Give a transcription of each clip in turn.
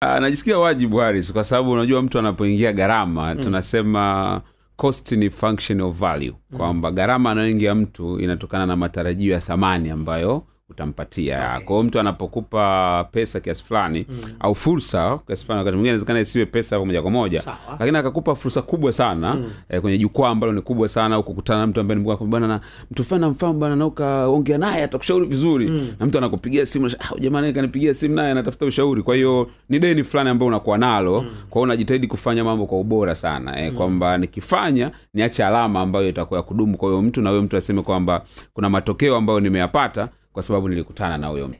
Ah, najisikia wajibu Haris, kwa sababu unajua mtu anapoingia gharama mm. tunasema cost ni function of value, mm. kwamba gharama anayoingia mtu inatokana na matarajio ya thamani ambayo utampatia okay. kwao mtu anapokupa pesa kiasi fulani mm. au fursa kiasi fulani wakati mwingine inawezekana isiwe pesa moja kwa moja lakini akakupa fursa kubwa sana mm. eh, kwenye jukwaa ambalo ni kubwa sana ukukutana na mtu ambaye nibana na mtu fulani namfahamu bana na ukaongea naye atakushauri vizuri mm. na mtu anakupigia simu ah, jamani kanipigia simu naye anatafuta ushauri kwa hiyo ni deni fulani ambayo unakuwa nalo mm. kwa hiyo unajitahidi kufanya mambo kwa ubora sana eh, mm. kwamba nikifanya niache alama ambayo itakuwa ya kudumu kwa hiyo mtu na huyo mtu aseme kwamba kuna matokeo ambayo nimeyapata kwa sababu nilikutana na huyo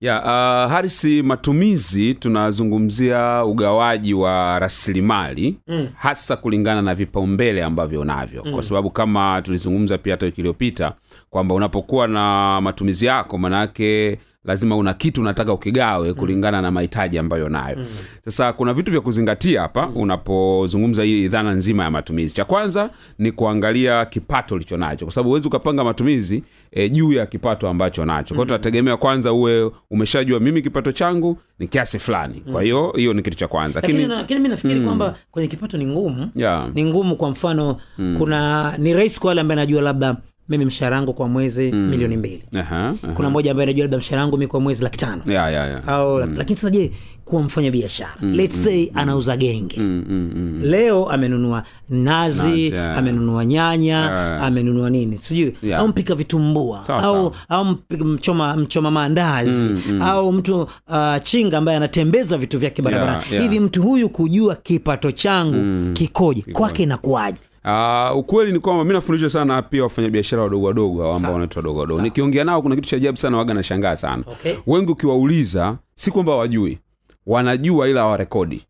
yeah, uh, ah, harisi matumizi tunazungumzia ugawaji wa rasilimali mm. hasa kulingana na vipaumbele ambavyo unavyo mm. kwa sababu kama tulizungumza pia hata wiki iliyopita kwamba unapokuwa na matumizi yako manaake lazima una kitu unataka ukigawe mm. kulingana na mahitaji ambayo nayo mm. sasa kuna vitu vya kuzingatia hapa mm. unapozungumza hii dhana nzima ya matumizi cha kwanza ni kuangalia kipato ulicho nacho kwa sababu huwezi ukapanga matumizi e, juu ya kipato ambacho nacho kwao mm. tunategemea kwanza uwe umeshajua mimi kipato changu ni kiasi fulani kwa mm. hiyo hiyo ni kitu cha kwanza lakini lakini mi nafikiri mm. kwamba kwenye kipato ni ngumu yeah. ni ngumu kwa mfano mm. kuna ni rahisi kwa wale ambaye anajua labda mimi mshahara wangu kwa mwezi mm. milioni mbili aha, aha. kuna moja ambaye anajua labda mshahara wangu mi kwa mwezi laki tano yeah, yeah, yeah. au mm. lakini sasa je kuwa mfanya biashara mm, let's mm, say mm, anauza genge mm, mm, mm, mm. leo amenunua nazi, nazi yeah. amenunua nyanya yeah. amenunua nini sijui yeah. au mpika vitumbua so, au, so. au mchoma, mchoma maandazi mm, mm. au mtu uh, chinga ambaye anatembeza vitu vyake barabarani yeah, yeah. hivi mtu huyu kujua kipato changu mm, kikoje kwake inakuwaje Uh, ukweli ni kwamba mi nafundisha sana pia wafanyabiashara wadogo wadogo hao ambao wanaitwa wadogo wadogo. Nikiongea nao kuna kitu cha ajabu sana waga nashangaa sana. Okay. Wengi ukiwauliza si kwamba wajui. Wanajua ila hawarekodi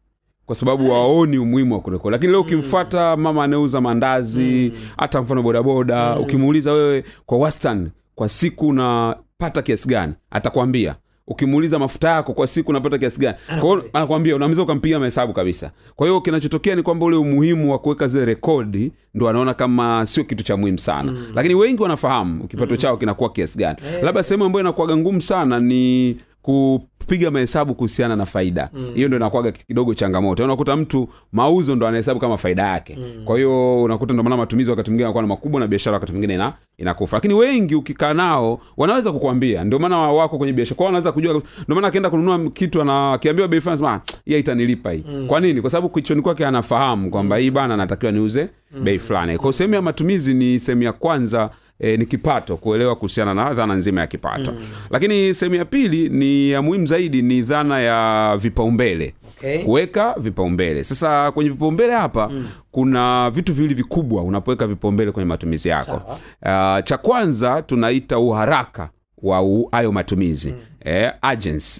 kwa sababu waoni umuhimu wa kurekodi. Lakini leo hmm. ukimfuata mama anayeuza mandazi, hmm. hata mm. mfano bodaboda, mm. ukimuuliza wewe kwa wastani kwa siku unapata kiasi gani? Atakwambia ukimuuliza mafuta yako kwa siku unapata kiasi gani kwao anakwambia unaweza ukampiga mahesabu kabisa kwa hiyo kinachotokea ni kwamba ule umuhimu wa kuweka zile rekodi ndo anaona kama sio kitu cha muhimu sana mm. lakini wengi wanafahamu kipato mm. chao kinakuwa kiasi gani hey. Eh. labda sehemu ambayo inakuwaga ngumu sana ni ku piga mahesabu kuhusiana na faida mm. hiyo mm. ndo inakuaga kidogo changamoto unakuta mtu mauzo ndo anahesabu kama faida yake mm. kwa hiyo unakuta ndomaana matumizi wakati mwingine anakuwa na makubwa na biashara wakati mwingine ina, inakufa lakini wengi ukikaa nao wanaweza kukwambia ndio maana wako kwenye biashara kwao wanaweza kujua ndio maana akienda kununua kitu akiambiwa bei fulani anasema ah, hii itanilipa hii mm. kwa nini kwa sababu kichoni kwake anafahamu kwamba hii mm. bana anatakiwa niuze mm. bei fulani kwa sehemu ya matumizi ni sehemu ya kwanza e, ni kipato kuelewa kuhusiana na dhana nzima ya kipato mm. lakini sehemu ya pili ni ya muhimu zaidi ni dhana ya vipaumbele okay. kuweka vipaumbele sasa kwenye vipaumbele hapa mm. kuna vitu viwili vikubwa unapoweka vipaumbele kwenye matumizi yako uh, cha kwanza tunaita uharaka wa hayo matumizi mm. eh,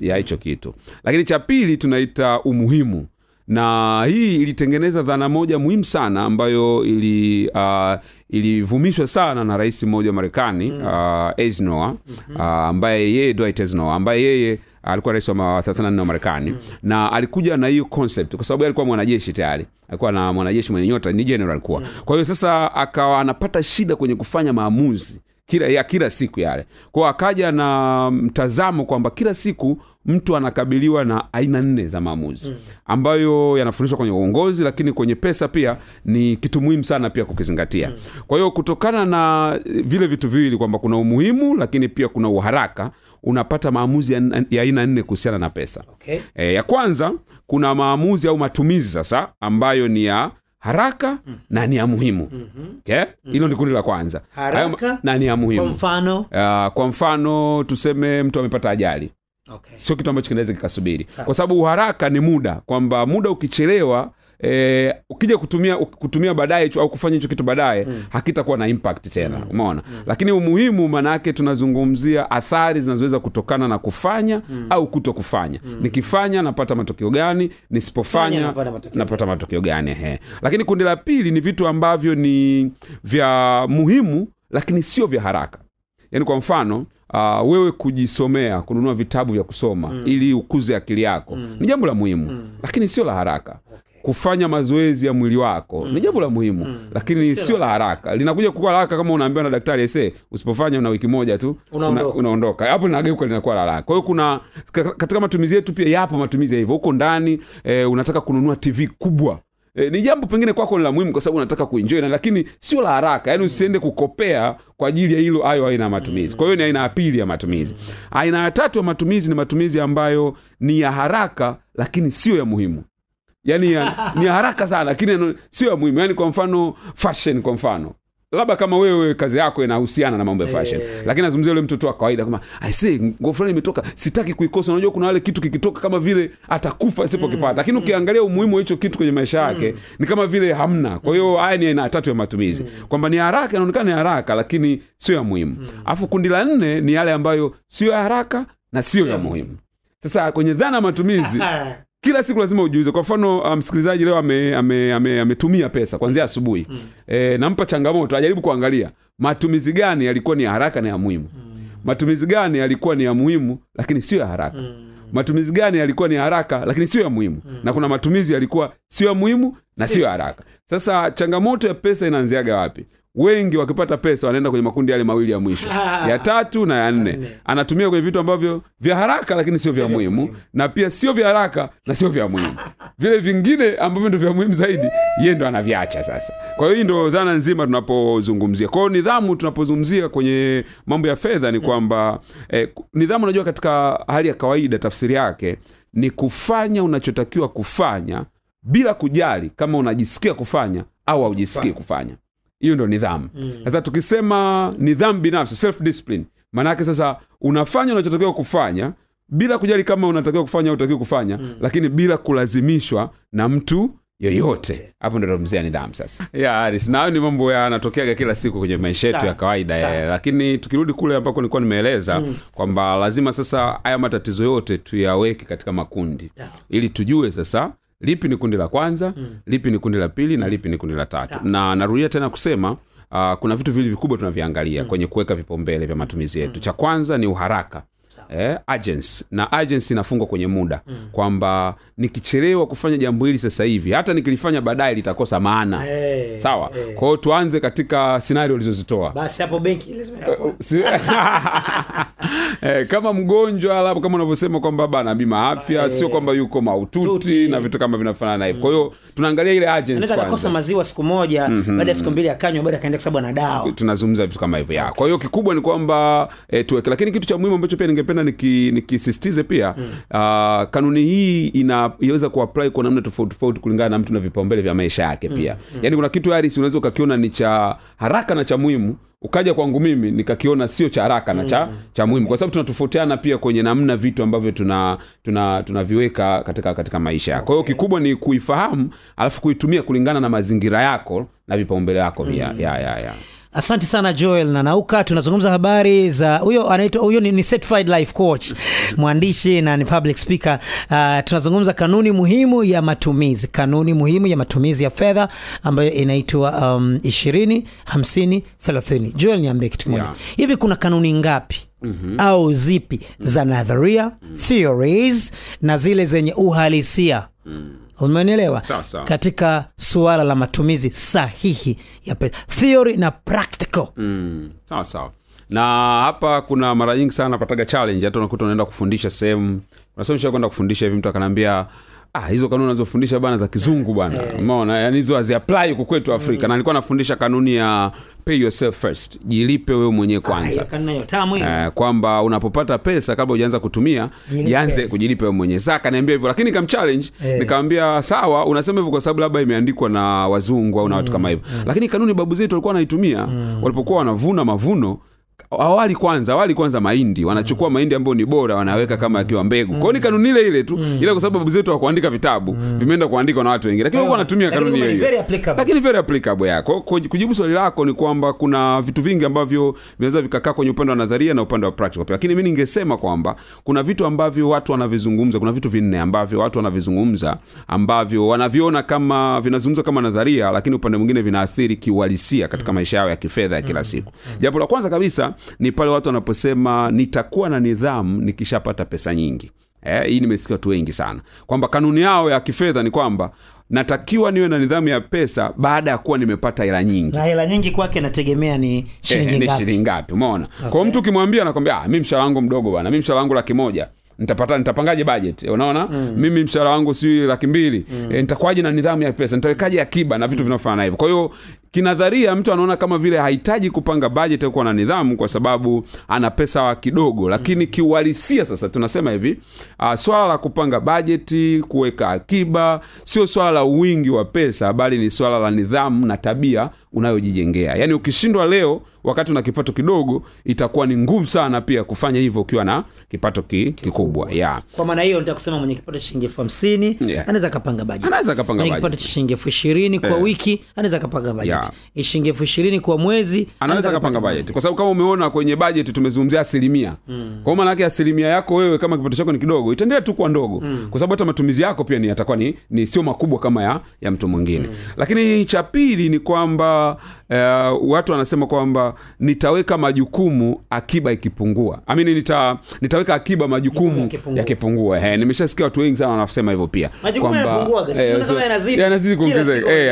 ya hicho kitu lakini cha pili tunaita umuhimu na hii ilitengeneza dhana moja muhimu sana ambayo ili uh, ilivumishwa sana na rais mmoja wa Marekani mm. uh, Eisenhower uh, ambaye yeye Dwight Eisenhower ambaye yeye alikuwa rais wa 34 wa Marekani mm. na alikuja na hiyo concept kwa sababu alikuwa mwanajeshi tayari, alikuwa na mwanajeshi mwenye nyota, ni general alikuwa mm. kwa hiyo sasa akawa anapata shida kwenye kufanya maamuzi kila, ya kila siku yale kwao. Akaja na mtazamo kwamba kila siku mtu anakabiliwa na aina nne za maamuzi mm. ambayo yanafundishwa kwenye uongozi, lakini kwenye pesa pia ni kitu muhimu sana pia kukizingatia. Mm. Kwa hiyo kutokana na vile vitu viwili kwamba kuna umuhimu, lakini pia kuna uharaka, unapata maamuzi ya aina nne kuhusiana na pesa. Okay. E, ya kwanza kuna maamuzi au matumizi sasa ambayo ni ya haraka mm. na ni ya muhimu mm-hmm. okay? mm-hmm. hilo ni kundi la kwanza na ni ya muhimu kwa mfano, uh, kwa mfano tuseme mtu amepata ajali okay. sio kitu ambacho kinaweza kikasubiri kwa sababu uharaka ni muda kwamba muda ukichelewa eh, ukija kutumia kutumia baadaye au kufanya hicho kitu baadaye mm. hakitakuwa na impact tena mm. umeona mm. lakini umuhimu maanaake tunazungumzia athari zinazoweza kutokana na kufanya mm. au kuto kufanya mm. nikifanya napata matokeo gani nisipofanya napata matokeo, gani he. lakini kundi la pili ni vitu ambavyo ni vya muhimu lakini sio vya haraka yaani kwa mfano uh, wewe kujisomea kununua vitabu vya kusoma mm. ili ukuze akili yako mm. ni jambo la muhimu mm. lakini sio la haraka kufanya mazoezi ya mwili wako mm. ni jambo la muhimu mm. lakini sio la haraka, linakuja kuwa haraka kama unaambiwa na daktari ese, usipofanya na wiki moja tu unaondoka, hapo Hapo linageuka linakuwa la haraka. Kwa hiyo kuna katika matumizi yetu pia yapo matumizi ya hivyo. Huko ndani e, unataka kununua TV kubwa E, ni jambo pengine kwako ni la muhimu kwa sababu unataka kuenjoy na lakini sio la haraka, yaani usiende kukopea kwa ajili ya hilo. ayo aina ya matumizi. Kwa hiyo ni aina ya pili ya matumizi. Aina ya tatu ya matumizi ni matumizi ambayo ni ya haraka lakini sio ya muhimu yani ya, ni haraka sana lakini sio ya muhimu yani kwa mfano fashion kwa mfano labda kama wewe kazi yako inahusiana na mambo ya fashion yeah, lakini nazungumzia yule mtoto wa kawaida kama i aisee nguo fulani imetoka sitaki kuikosa unajua kuna wale kitu kikitoka kama vile atakufa sipokipata mm, lakini mm. ukiangalia umuhimu wa hicho kitu kwenye maisha mm. yake mm. ni kama vile hamna kwa hiyo haya ni aina tatu ya matumizi mm. kwamba ni haraka inaonekana ni haraka lakini sio ya muhimu mm. afu kundi la nne ni yale ambayo sio ya haraka na sio yeah. ya muhimu sasa kwenye dhana ya matumizi kila siku lazima ujiulize. Kwa mfano ah, msikilizaji um, leo ametumia ame, ame, ame pesa kwanzia asubuhi mm. E, nampa changamoto ajaribu kuangalia matumizi gani yalikuwa ni ya haraka na ya muhimu mm. matumizi gani yalikuwa ni ya muhimu lakini sio ya haraka mm. matumizi gani yalikuwa ni ya haraka lakini sio ya muhimu mm. na kuna matumizi yalikuwa sio ya muhimu na sio ya haraka. Sasa changamoto ya pesa inaanziaga wapi? wengi wakipata pesa wanaenda kwenye makundi yale mawili ya mwisho ya tatu na ya nne. Anatumia kwenye vitu ambavyo vya haraka lakini sio vya muhimu, na pia sio vya haraka na sio vya muhimu. Vile vingine ambavyo ndo vya muhimu zaidi, yeye ndo anaviacha sasa. Kwa hiyo hii ndo dhana nzima tunapozungumzia. Kwa hiyo nidhamu, tunapozungumzia kwenye mambo ya fedha, ni mm. kwamba eh, nidhamu, unajua, katika hali ya kawaida tafsiri yake ni kufanya unachotakiwa kufanya bila kujali kama unajisikia kufanya au haujisikii kufanya hiyo ndo nidhamu mm. sasa mm. tukisema nidhamu binafsi self discipline maanaake sasa unafanya unachotakiwa kufanya bila kujali kama unatakiwa kufanya utakiwa kufanya mm. lakini bila kulazimishwa na mtu yoyote hapo ndo tunamzia nidhamu sasa yaaris na hayo ni mambo yanatokeaga kila siku kwenye maisha yetu ya kawaida ya, lakini tukirudi kule ambako nilikuwa nimeeleza mm. kwamba lazima sasa haya matatizo yote tuyaweke katika makundi yeah. ili tujue sasa lipi ni kundi la kwanza mm. lipi ni kundi la pili na lipi ni kundi la tatu yeah. na narudia tena kusema uh, kuna vitu vili vikubwa tunaviangalia mm. kwenye kuweka vipaumbele vya matumizi yetu mm. cha kwanza ni uharaka eh, agents na agents inafungwa kwenye muda mm. kwamba nikichelewa kufanya jambo hili sasa hivi hata nikilifanya baadaye litakosa maana hey, eh, sawa hey. Eh. kwao tuanze katika scenario ulizozitoa eh, eh, kama mgonjwa labda kama unavyosema kwamba bana bima afya hey. sio kwamba yuko maututi na vitu kama vinafanana mm. hivyo kwa hiyo tunaangalia ile agents maziwa siku moja mm-hmm. baada ya siku mbili akanywa baada akaenda kasababu ana dawa tunazungumza vitu kama hivyo ya kwa hiyo kikubwa ni kwamba eh, tuweke lakini kitu cha muhimu ambacho pia ningependa tena nikisistize niki pia mm. uh, kanuni hii inaweza kuapply kwa namna tofauti tofauti kulingana na mtu na vipaumbele vya maisha yake mm. pia mm. Mm. yani kuna kitu haris unaweza ukakiona ni cha haraka na cha muhimu ukaja kwangu mimi nikakiona sio cha haraka na cha, mm. cha muhimu kwa sababu tunatofautiana pia kwenye namna vitu ambavyo tunaviweka tuna, tuna, tuna katika, katika maisha okay. kwa hiyo kikubwa ni kuifahamu alafu kuitumia kulingana na mazingira yako na vipaumbele yako mm. ya, ya, ya, ya. Asante sana Joel na Nauka. Tunazungumza habari za huyo anaitwa huyo ni, ni certified life coach, mwandishi na ni public speaker. Uh, tunazungumza kanuni muhimu ya matumizi, kanuni muhimu ya matumizi ya fedha ambayo inaitwa um, ishirini hamsini thelathini. Joel, niambie kitu kimoja yeah. Hivi kuna kanuni ngapi Mm -hmm. au zipi mm -hmm. za nadharia mm -hmm. theories na zile zenye uhalisia mm -hmm Umenielewa? Katika suala la matumizi sahihi ya pesa, theory na practical. Mm, sawa sawa. Na hapa kuna mara nyingi sana pataga challenge, hata unakuta unaenda kufundisha sehemu, unasema kwenda kufundisha hivi, mtu akanambia ah, hizo kanuni anazofundisha bana za kizungu bana eh. umeona yeah. yani hizo haziapply huko kwetu Afrika mm. na alikuwa anafundisha kanuni ya pay yourself first jilipe wewe mwenyewe ah, kwanza ah, eh, kwamba unapopata pesa kabla hujaanza kutumia jianze kujilipa wewe mwenyewe sasa akaniambia hivyo lakini nikamchallenge yeah. nikamwambia sawa unasema hivyo kwa sababu labda imeandikwa na wazungu au na mm. watu kama hivyo mm. lakini kanuni babu zetu walikuwa wanaitumia mm. walipokuwa wanavuna mavuno awali kwanza awali kwanza mahindi wanachukua mm. mahindi ambayo ni bora wanaweka kama mm. akiwa mbegu kwao mm. ni kanuni ile ile tu mm. ila kwa sababu babu zetu hawakuandika vitabu mm. vimeenda kuandikwa na watu wengine lakini wao wanatumia kanuni hiyo hiyo lakini very applicable yako kujibu swali lako ni kwamba kuna vitu vingi ambavyo vinaweza vikakaa kwenye upande wa nadharia na upande wa practical pia lakini mi ningesema kwamba kuna vitu ambavyo watu wanavizungumza kuna vitu vinne ambavyo watu wanavizungumza ambavyo wanaviona kama vinazungumzwa kama nadharia lakini upande mwingine vinaathiri kiuhalisia katika mm. maisha yao ya kifedha ya kila siku jambo la kwanza kabisa ni pale watu wanaposema nitakuwa na nidhamu nikishapata pesa nyingi eh, hii nimesikia watu wengi sana kwamba kanuni yao ya kifedha ni kwamba natakiwa niwe na nidhamu ya pesa baada ya kuwa nimepata hela nyingi na hela nyingi kwake nategemea ni shilingi eh, ngapi, shilingi ngapi umeona okay. kwa mtu ukimwambia anakwambia ah, mi mshara wangu mdogo bwana mi mshara wangu nitapata nitapangaje budget unaona mm. mimi mshahara wangu si laki mbili mm. e, eh, nitakwaje na nidhamu ya pesa nitawekaje akiba na vitu mm. vinavyofanana hivyo kwa hiyo kinadharia mtu anaona kama vile hahitaji kupanga bajeti au kuwa na nidhamu kwa sababu ana pesa wa kidogo lakini mm. kiuhalisia sasa tunasema hivi uh, swala la kupanga bajeti kuweka akiba sio swala la wingi wa pesa bali ni swala la nidhamu na tabia unayojijengea yaani ukishindwa leo wakati una kipato kidogo itakuwa ni ngumu sana pia kufanya hivyo ukiwa na kipato ki, kikubwa yeah. kwa maana hiyo nitakusema mwenye kipato shilingi elfu hamsini yeah. anaweza kapanga bajeti anaweza kapanga mwenye kipato cha shilingi elfu ishirini kwa yeah. wiki anaweza kapanga bajeti yeah. shilingi elfu ishirini kwa mwezi anaweza kapanga bajeti kwa sababu kama umeona kwenye bajeti tumezungumzia asilimia mm. kwa hiyo maana yake asilimia yako wewe kama kipato chako ni kidogo itaendelea tu kuwa ndogo mm. kwa sababu hata matumizi yako pia ni yatakuwa ni, ni sio makubwa kama ya, ya mtu mwingine mm. lakini cha pili ni kwamba uh, watu wanasema kwamba nitaweka majukumu akiba ikipungua I mean, nita, nitaweka akiba majukumu yakipungua ya eh, nimeshasikia watu wengi sana wanasema hivyo pia eh,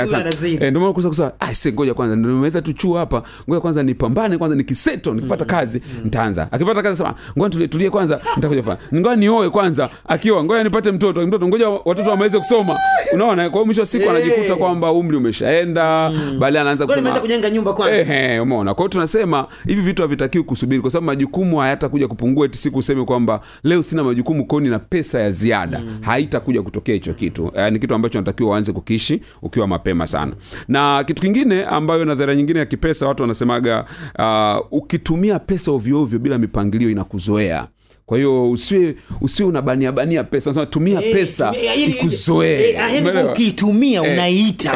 yanazidi ngoja kwanza nimeweza tuchua hapa ngoja kwanza nipambane kwanza nikiseto nikipata mm. kazi mm. nitaanza akipata kazi sema ngoja tulie, kwanza nitakuja fanya ngoja nioe kwanza akiwa ngoja nipate mtoto mtoto ngoja watoto wamaweze kusoma unaona kwa hiyo mwisho wa siku anajikuta kwamba umri umeshaenda mm. baadaye anaanza kusema kujenga nyumba Eh, umeona. Kwa hiyo tunasema hivi vitu havitakiwi kusubiri kwa sababu majukumu hayatakuja kupungua eti siku useme kwamba leo sina majukumu koni na pesa ya ziada. Mm. Haitakuja kutokea hicho kitu. Eh, ni kitu ambacho natakiwa uanze kukiishi ukiwa mapema sana. Na kitu kingine ambayo na dhara nyingine ya kipesa watu wanasemaga uh, ukitumia pesa ovyo ovyo bila mipangilio inakuzoea kwa hiyo usiwe usiwe unabania bania pesa unasema tumia eh, pesa yaani yaani ikuzoee eh, yaani ukiitumia eh, unaiita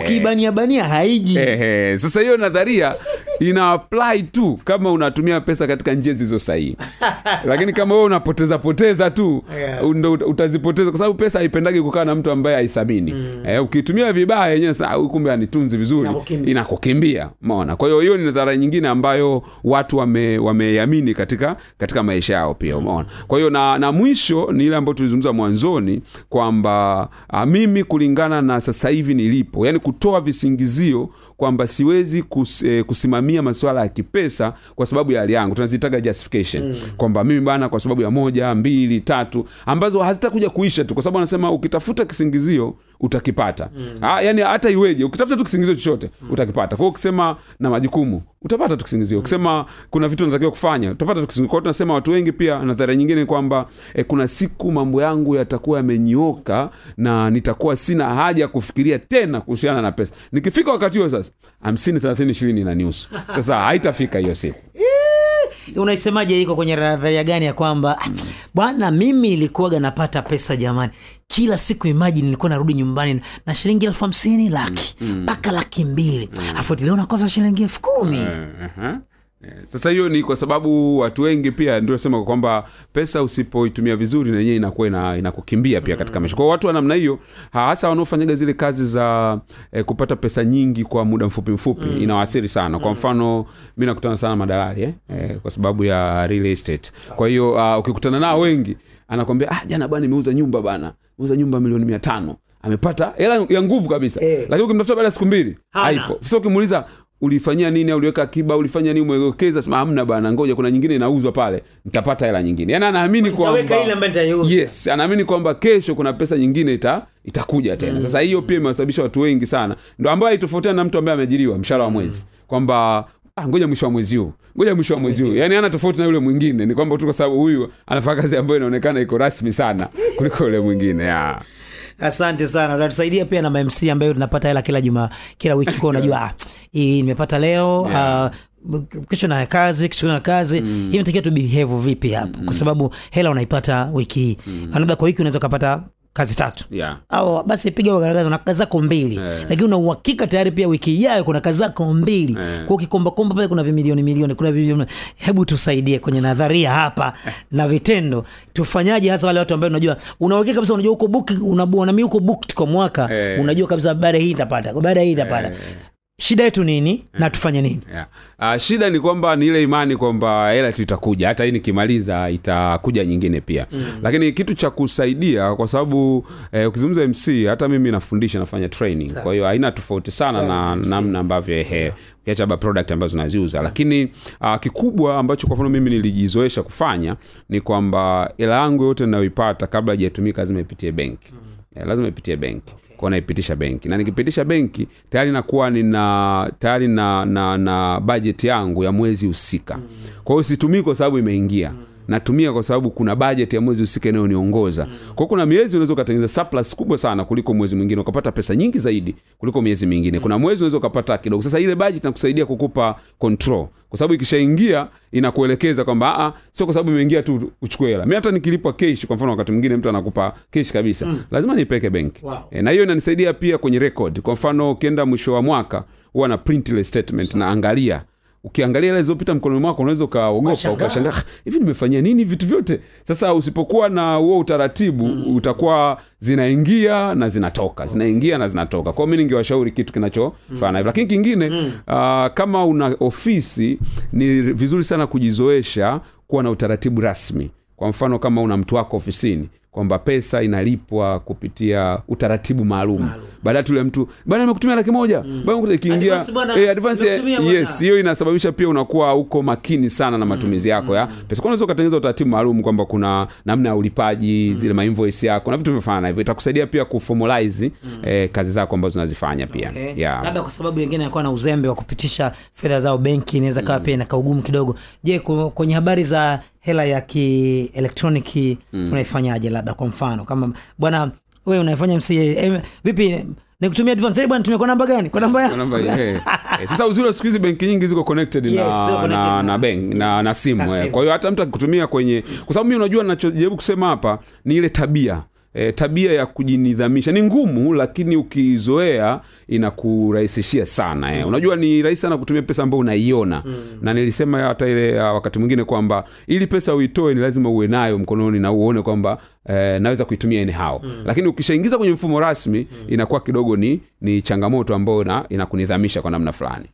ukiibania bania haiji ehe. sasa hiyo nadharia ina apply tu kama unatumia pesa katika njia zilizo sahihi lakini kama wewe unapoteza poteza tu yeah. utazipoteza kwa sababu pesa haipendagi kukaa na mtu ambaye haithamini mm. eh, ukitumia vibaya yenyewe sasa kumbe anitunzi vizuri inakukimbia maona kwa hiyo hiyo ni nadhara nyingine ambayo watu wameiamini wame katika katika maisha yao pia umeona kwa hiyo na, na mwisho ni ile ambayo tulizungumza mwanzoni kwamba ah, mimi kulingana na sasa hivi nilipo yani kutoa visingizio kwamba siwezi kus, eh, kusimamia masuala ya kipesa kwa sababu ya hali yangu tunazitaga justification mm. kwamba mimi bana kwa sababu ya moja mbili tatu ambazo hazitakuja kuisha tu kwa sababu anasema ukitafuta kisingizio utakipata mm. ah, yani hata iweje ukitafuta tu kisingizio chochote mm. utakipata kwao ukisema na majukumu utapata tu kisingizio hmm. ukisema mm. kuna vitu natakiwa kufanya utapata tu kisingizio kwao tunasema watu wengi pia na dhara nyingine kwamba eh, kuna siku mambo yangu yatakuwa yamenyooka na nitakuwa sina haja ya kufikiria tena kuhusiana na pesa nikifika wakati huo sasa hamsini thelathini ishirini nusu sasa haitafika hiyo siku eh, unaisemaje? Iko kwenye nadharia gani ya kwamba ah, mm. bwana, mimi ilikuwaga napata pesa jamani, kila siku imajini nilikuwa narudi nyumbani na shilingi elfu hamsini laki mm, mm. mpaka mm. laki mbili mm. afu leo shilingi elfu kumi uh eh, -huh. Eh, eh. Eh, sasa hiyo ni kwa sababu watu wengi pia ndio sema kwamba pesa usipoitumia vizuri na yenyewe inakuwa ina, inakukimbia pia katika mm. maisha. Kwa watu wa namna hiyo hasa wanaofanyaga zile kazi za eh, kupata pesa nyingi kwa muda mfupi mfupi mm. inawaathiri sana. Kwa mm. mfano mimi nakutana sana madalali eh, eh, kwa sababu ya real estate. Kwa hiyo uh, ukikutana nao wengi anakwambia ah, jana bwana nimeuza nyumba bana. Nimeuza nyumba milioni mia tano amepata hela ya nguvu kabisa eh. Lakini ukimtafuta baada ya siku mbili haipo. Sasa ukimuuliza ulifanyia nini? Uliweka akiba? Ulifanya nini? Umewekeza? Sema hamna bana, ngoja kuna nyingine inauzwa pale, nitapata hela nyingine. Yani anaamini kwamba yes, anaamini kwamba kesho kuna pesa nyingine ita itakuja tena. Mm. Sasa hiyo pia imewasababisha watu wengi sana, ndo ambayo itofautiana na mtu ambaye ameajiriwa mshahara wa mm. mwezi mm. kwamba ah, ngoja mwisho wa mwezi huu, ngoja mwisho wa mwezi huu. Yani ana tofauti na yule mwingine, ni kwamba tu kwa sababu huyu anafanya kazi ambayo inaonekana iko rasmi sana kuliko yule mwingine yeah. Asante sana, unatusaidia pia na mamc ambayo tunapata hela kila juma, kila wiki kwa unajua ah, hii nimepata leo yeah. uh, kesho na kazi kesho na kazi mm. hivi natakiwa tu behave vipi hapo mm -hmm. kwa sababu hela unaipata wiki hii mm -hmm. labda kwa wiki unaweza ukapata kazi tatu yeah. Awa, basi piga magaragaza na kazi zako mbili yeah. lakini una uhakika tayari pia wiki ijayo kuna kazi zako mbili yeah. kwa kikombakomba pale kuna vimilioni milioni kuna vimilioni. hebu tusaidie kwenye nadharia hapa na vitendo tufanyaje hasa wale watu ambao unajua unauhakika kabisa unajua huko book una, una mi huko booked kwa mwaka yeah. unajua kabisa baada hii itapata baada hii itapata yeah shida yetu nini yeah. na tufanye nini yeah. uh, shida ni kwamba ni ile imani kwamba hela tu itakuja hata hii nikimaliza itakuja nyingine pia mm. lakini kitu cha kusaidia kwa sababu eh, ukizungumza mc hata mimi nafundisha nafanya training kwa hiyo haina tofauti sana Sa- na namna ambavyo ehe yeah ba product ambazo naziuza lakini uh, kikubwa ambacho kwa mfano mimi nilijizoesha kufanya ni kwamba hela yangu yote ninayoipata kabla haijatumika lazima ipitie benki mm. yeah, lazima ipitie benki kwa naipitisha benki na nikipitisha benki tayari nakuwa nina tayari na, na, na bajeti yangu ya mwezi husika kwa hiyo situmii kwa sababu imeingia mm natumia kwa sababu kuna bajeti ya mwezi husika inayoniongoza. Mm. Kwa kuna miezi unaweza ukatengeneza surplus kubwa sana kuliko mwezi mwingine, ukapata pesa nyingi zaidi kuliko miezi mingine. Kuna mwezi unaweza ukapata kidogo. Sasa ile budget inakusaidia kukupa control, kwa sababu ikishaingia inakuelekeza kwamba a, ah, ah, sio kwa sababu imeingia tu uchukue hela. Mimi hata nikilipwa cash, kwa mfano, wakati mwingine mtu anakupa cash kabisa, mm. lazima nipeke benki. Wow. E, na hiyo inanisaidia pia kwenye record. Kwa mfano, ukienda mwisho wa mwaka huwa na print ile statement, naangalia ukiangalia hela zilizopita mkononi mwako unaweza ukaogopa ukashangaa ah, hivi nimefanyia nini vitu vyote sasa usipokuwa na huo utaratibu mm. utakuwa zinaingia na zinatoka zinaingia na zinatoka kwao mi ningewashauri kitu kinachofana mm. lakini kingine mm. uh, kama una ofisi ni vizuri sana kujizoesha kuwa na utaratibu rasmi kwa mfano kama una mtu wako ofisini kwamba pesa inalipwa kupitia utaratibu maalum baadaye tule mtu bana amekutumia laki moja mm. ikiingia eh, eh, yes hiyo inasababisha pia unakuwa uko makini sana na mm. matumizi yako mm. ya pesa unaweza ukatengeneza utaratibu maalum kwamba kuna namna ya ulipaji mm. zile mainvoice yako na vitu vinafanana hivyo itakusaidia pia kuformalize mm. eh, kazi zako ambazo unazifanya pia okay. yeah. labda kwa sababu wengine anakuwa na uzembe wa kupitisha fedha zao benki inaweza kawa mm. pia inakaugumu kidogo je kwenye habari za hela ya kielektroniki mm. unaifanyaje labda kwa mfano kama bwana we unaifanya mca eh, vipi nikutumia advance eh, bwana tumia kwa namba gani kwa namba namba hey. Eh. Eh, sasa uzuri wa siku hizi benki nyingi ziko connected yes, na, so na, na, bank, na na simu, na simu. kwa hiyo hata mtu akikutumia kwenye kwa sababu mimi unajua ninachojaribu kusema hapa ni ile tabia e, tabia ya kujinidhamisha ni ngumu, lakini ukizoea inakurahisishia sana eh. Mm. Unajua ni rahisi sana kutumia pesa ambayo unaiona mm. na nilisema hata ile ah, wakati mwingine kwamba ili pesa uitoe ni lazima uwe nayo mkononi na uone kwamba eh, naweza kuitumia anyhow mm. lakini ukishaingiza kwenye mfumo rasmi mm. inakuwa kidogo ni, ni changamoto ambayo inakunidhamisha kwa namna fulani.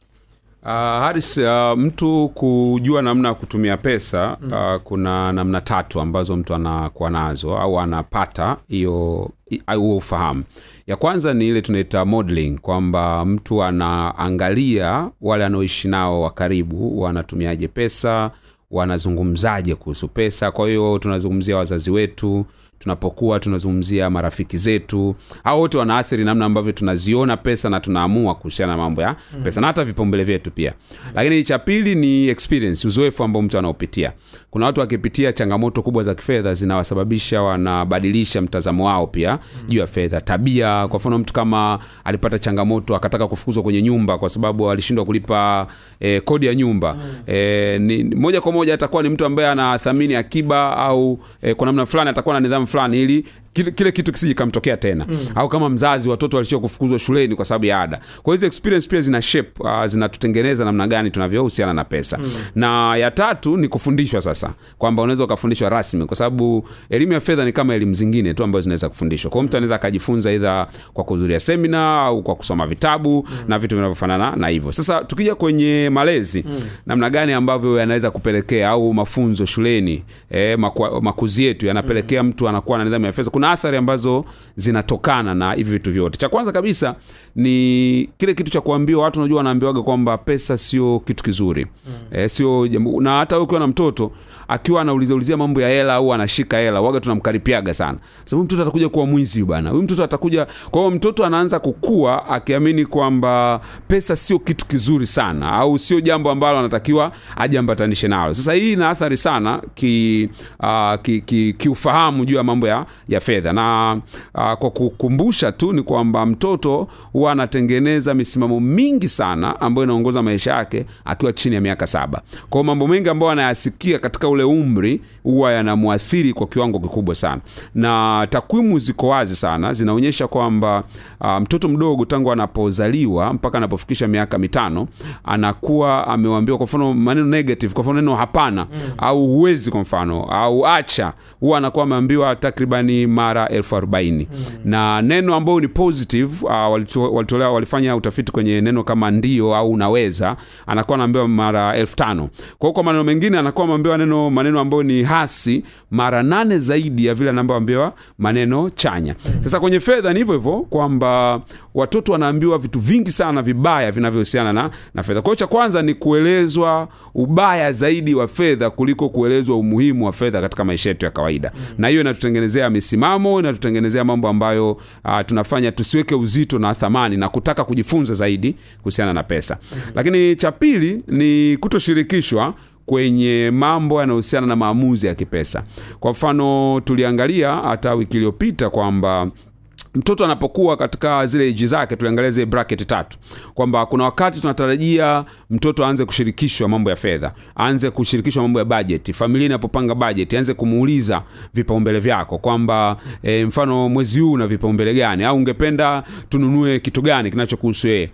Uh, ah, Haris, uh, ah, mtu kujua namna ya kutumia pesa uh, kuna namna tatu ambazo mtu anakuwa nazo au anapata hiyo huo ufahamu. Ya kwanza ni ile tunaita modeling, kwamba mtu anaangalia wale anaoishi nao wa karibu wanatumiaje pesa, wanazungumzaje kuhusu pesa. Kwa hiyo tunazungumzia wazazi wetu tunapokuwa tunazungumzia marafiki zetu au wote wanaathiri namna ambavyo tunaziona pesa na tunaamua kuhusiana na mambo ya mm. pesa na hata vipaumbele vyetu pia lakini cha pili ni experience uzoefu ambao mtu anaopitia kuna watu wakipitia changamoto kubwa za kifedha zinawasababisha wanabadilisha mtazamo wao pia mm. juu ya fedha tabia kwa mfano mtu kama alipata changamoto akataka kufukuzwa kwenye nyumba kwa sababu alishindwa kulipa eh, kodi ya nyumba mm. eh, ni, moja kwa moja atakuwa ni mtu ambaye anathamini akiba au eh, kwa namna fulani atakuwa na nidhamu Flanelli kile, kile kitu kisije kamtokea tena mm. au kama mzazi watoto walishia kufukuzwa shuleni kwa sababu ya ada kwa hizo experience pia zina shape uh, zinatutengeneza namna gani tunavyohusiana na pesa mm. na ya tatu ni kufundishwa sasa kwamba unaweza ukafundishwa rasmi kwa sababu elimu ya fedha ni kama elimu zingine tu ambazo zinaweza kufundishwa kwao mtu anaweza akajifunza idha kwa kuhudhuria semina au kwa kusoma vitabu mm. na vitu vinavyofanana na hivyo sasa tukija kwenye malezi mm. namna gani ambavyo yanaweza kupelekea au mafunzo shuleni eh, maku, makuzi yetu yanapelekea mm. mtu anakuwa na nidhamu ya fedha kuna athari ambazo zinatokana na hivi vitu vyote. Cha kwanza kabisa ni kile kitu cha kuambiwa watu unajua wanaambiwaga kwamba pesa sio kitu kizuri mm. e, sio na hata ukiwa na mtoto akiwa anauliza ulizia mambo ya hela au anashika hela waga tunamkaripiaga sana sababu mtoto atakuja kuwa mwizi bana huyu mtoto atakuja kwa hiyo mtoto anaanza kukua akiamini kwamba pesa sio kitu kizuri sana au sio jambo ambalo anatakiwa ajambatanishe nalo sasa hii ina athari sana ki uh, ah, ki, ki, ki kiufahamu juu ya mambo ya, ya fedha na uh, kwa kukumbusha tu ni kwamba mtoto wa alikuwa anatengeneza misimamo mingi sana ambayo inaongoza maisha yake akiwa chini ya miaka saba. Kwa mambo mengi ambayo anayasikia katika ule umri huwa yanamwathiri kwa kiwango kikubwa sana, na takwimu ziko wazi sana zinaonyesha kwamba ah, mtoto um, mdogo tangu anapozaliwa mpaka anapofikisha miaka mitano anakuwa amewambiwa kwa mfano maneno negative, kwa mfano neno hapana mm. au huwezi, kwa mfano au acha, huwa anakuwa ameambiwa takribani mara elfu arobaini mm. na neno ambayo ni positive uh, walitolea walifanya utafiti kwenye neno kama ndio au unaweza, anakuwa anaambiwa mara elfu tano. Kwa hiyo kwa maneno mengine anakuwa ameambiwa neno maneno ambayo ni hasi mara nane zaidi ya vile anavyoambiwa maneno chanya. Sasa kwenye fedha ni hivyo hivyo kwamba watoto wanaambiwa vitu vingi sana vibaya vinavyohusiana na, na fedha. Kwa hiyo cha kwanza ni kuelezwa ubaya zaidi wa fedha kuliko kuelezwa umuhimu wa fedha katika maisha yetu ya kawaida. Mm -hmm. Na hiyo inatutengenezea misimamo, inatutengenezea mambo ambayo uh, tunafanya tusiweke uzito na thamani thamani na kutaka kujifunza zaidi kuhusiana na pesa mm -hmm. lakini cha pili ni kutoshirikishwa kwenye mambo yanayohusiana na maamuzi ya kipesa kwa mfano tuliangalia hata wiki iliyopita kwamba mtoto anapokuwa katika zile eji zake, tuliangalia zile bracket tatu, kwamba kuna wakati tunatarajia mtoto aanze kushirikishwa mambo ya fedha, aanze kushirikishwa mambo ya budget Familia inapopanga budget aanze kumuuliza vipaumbele vyako, kwamba e, mfano mwezi huu na vipaumbele gani, au ungependa tununue kitu gani kinachokuhusu yeye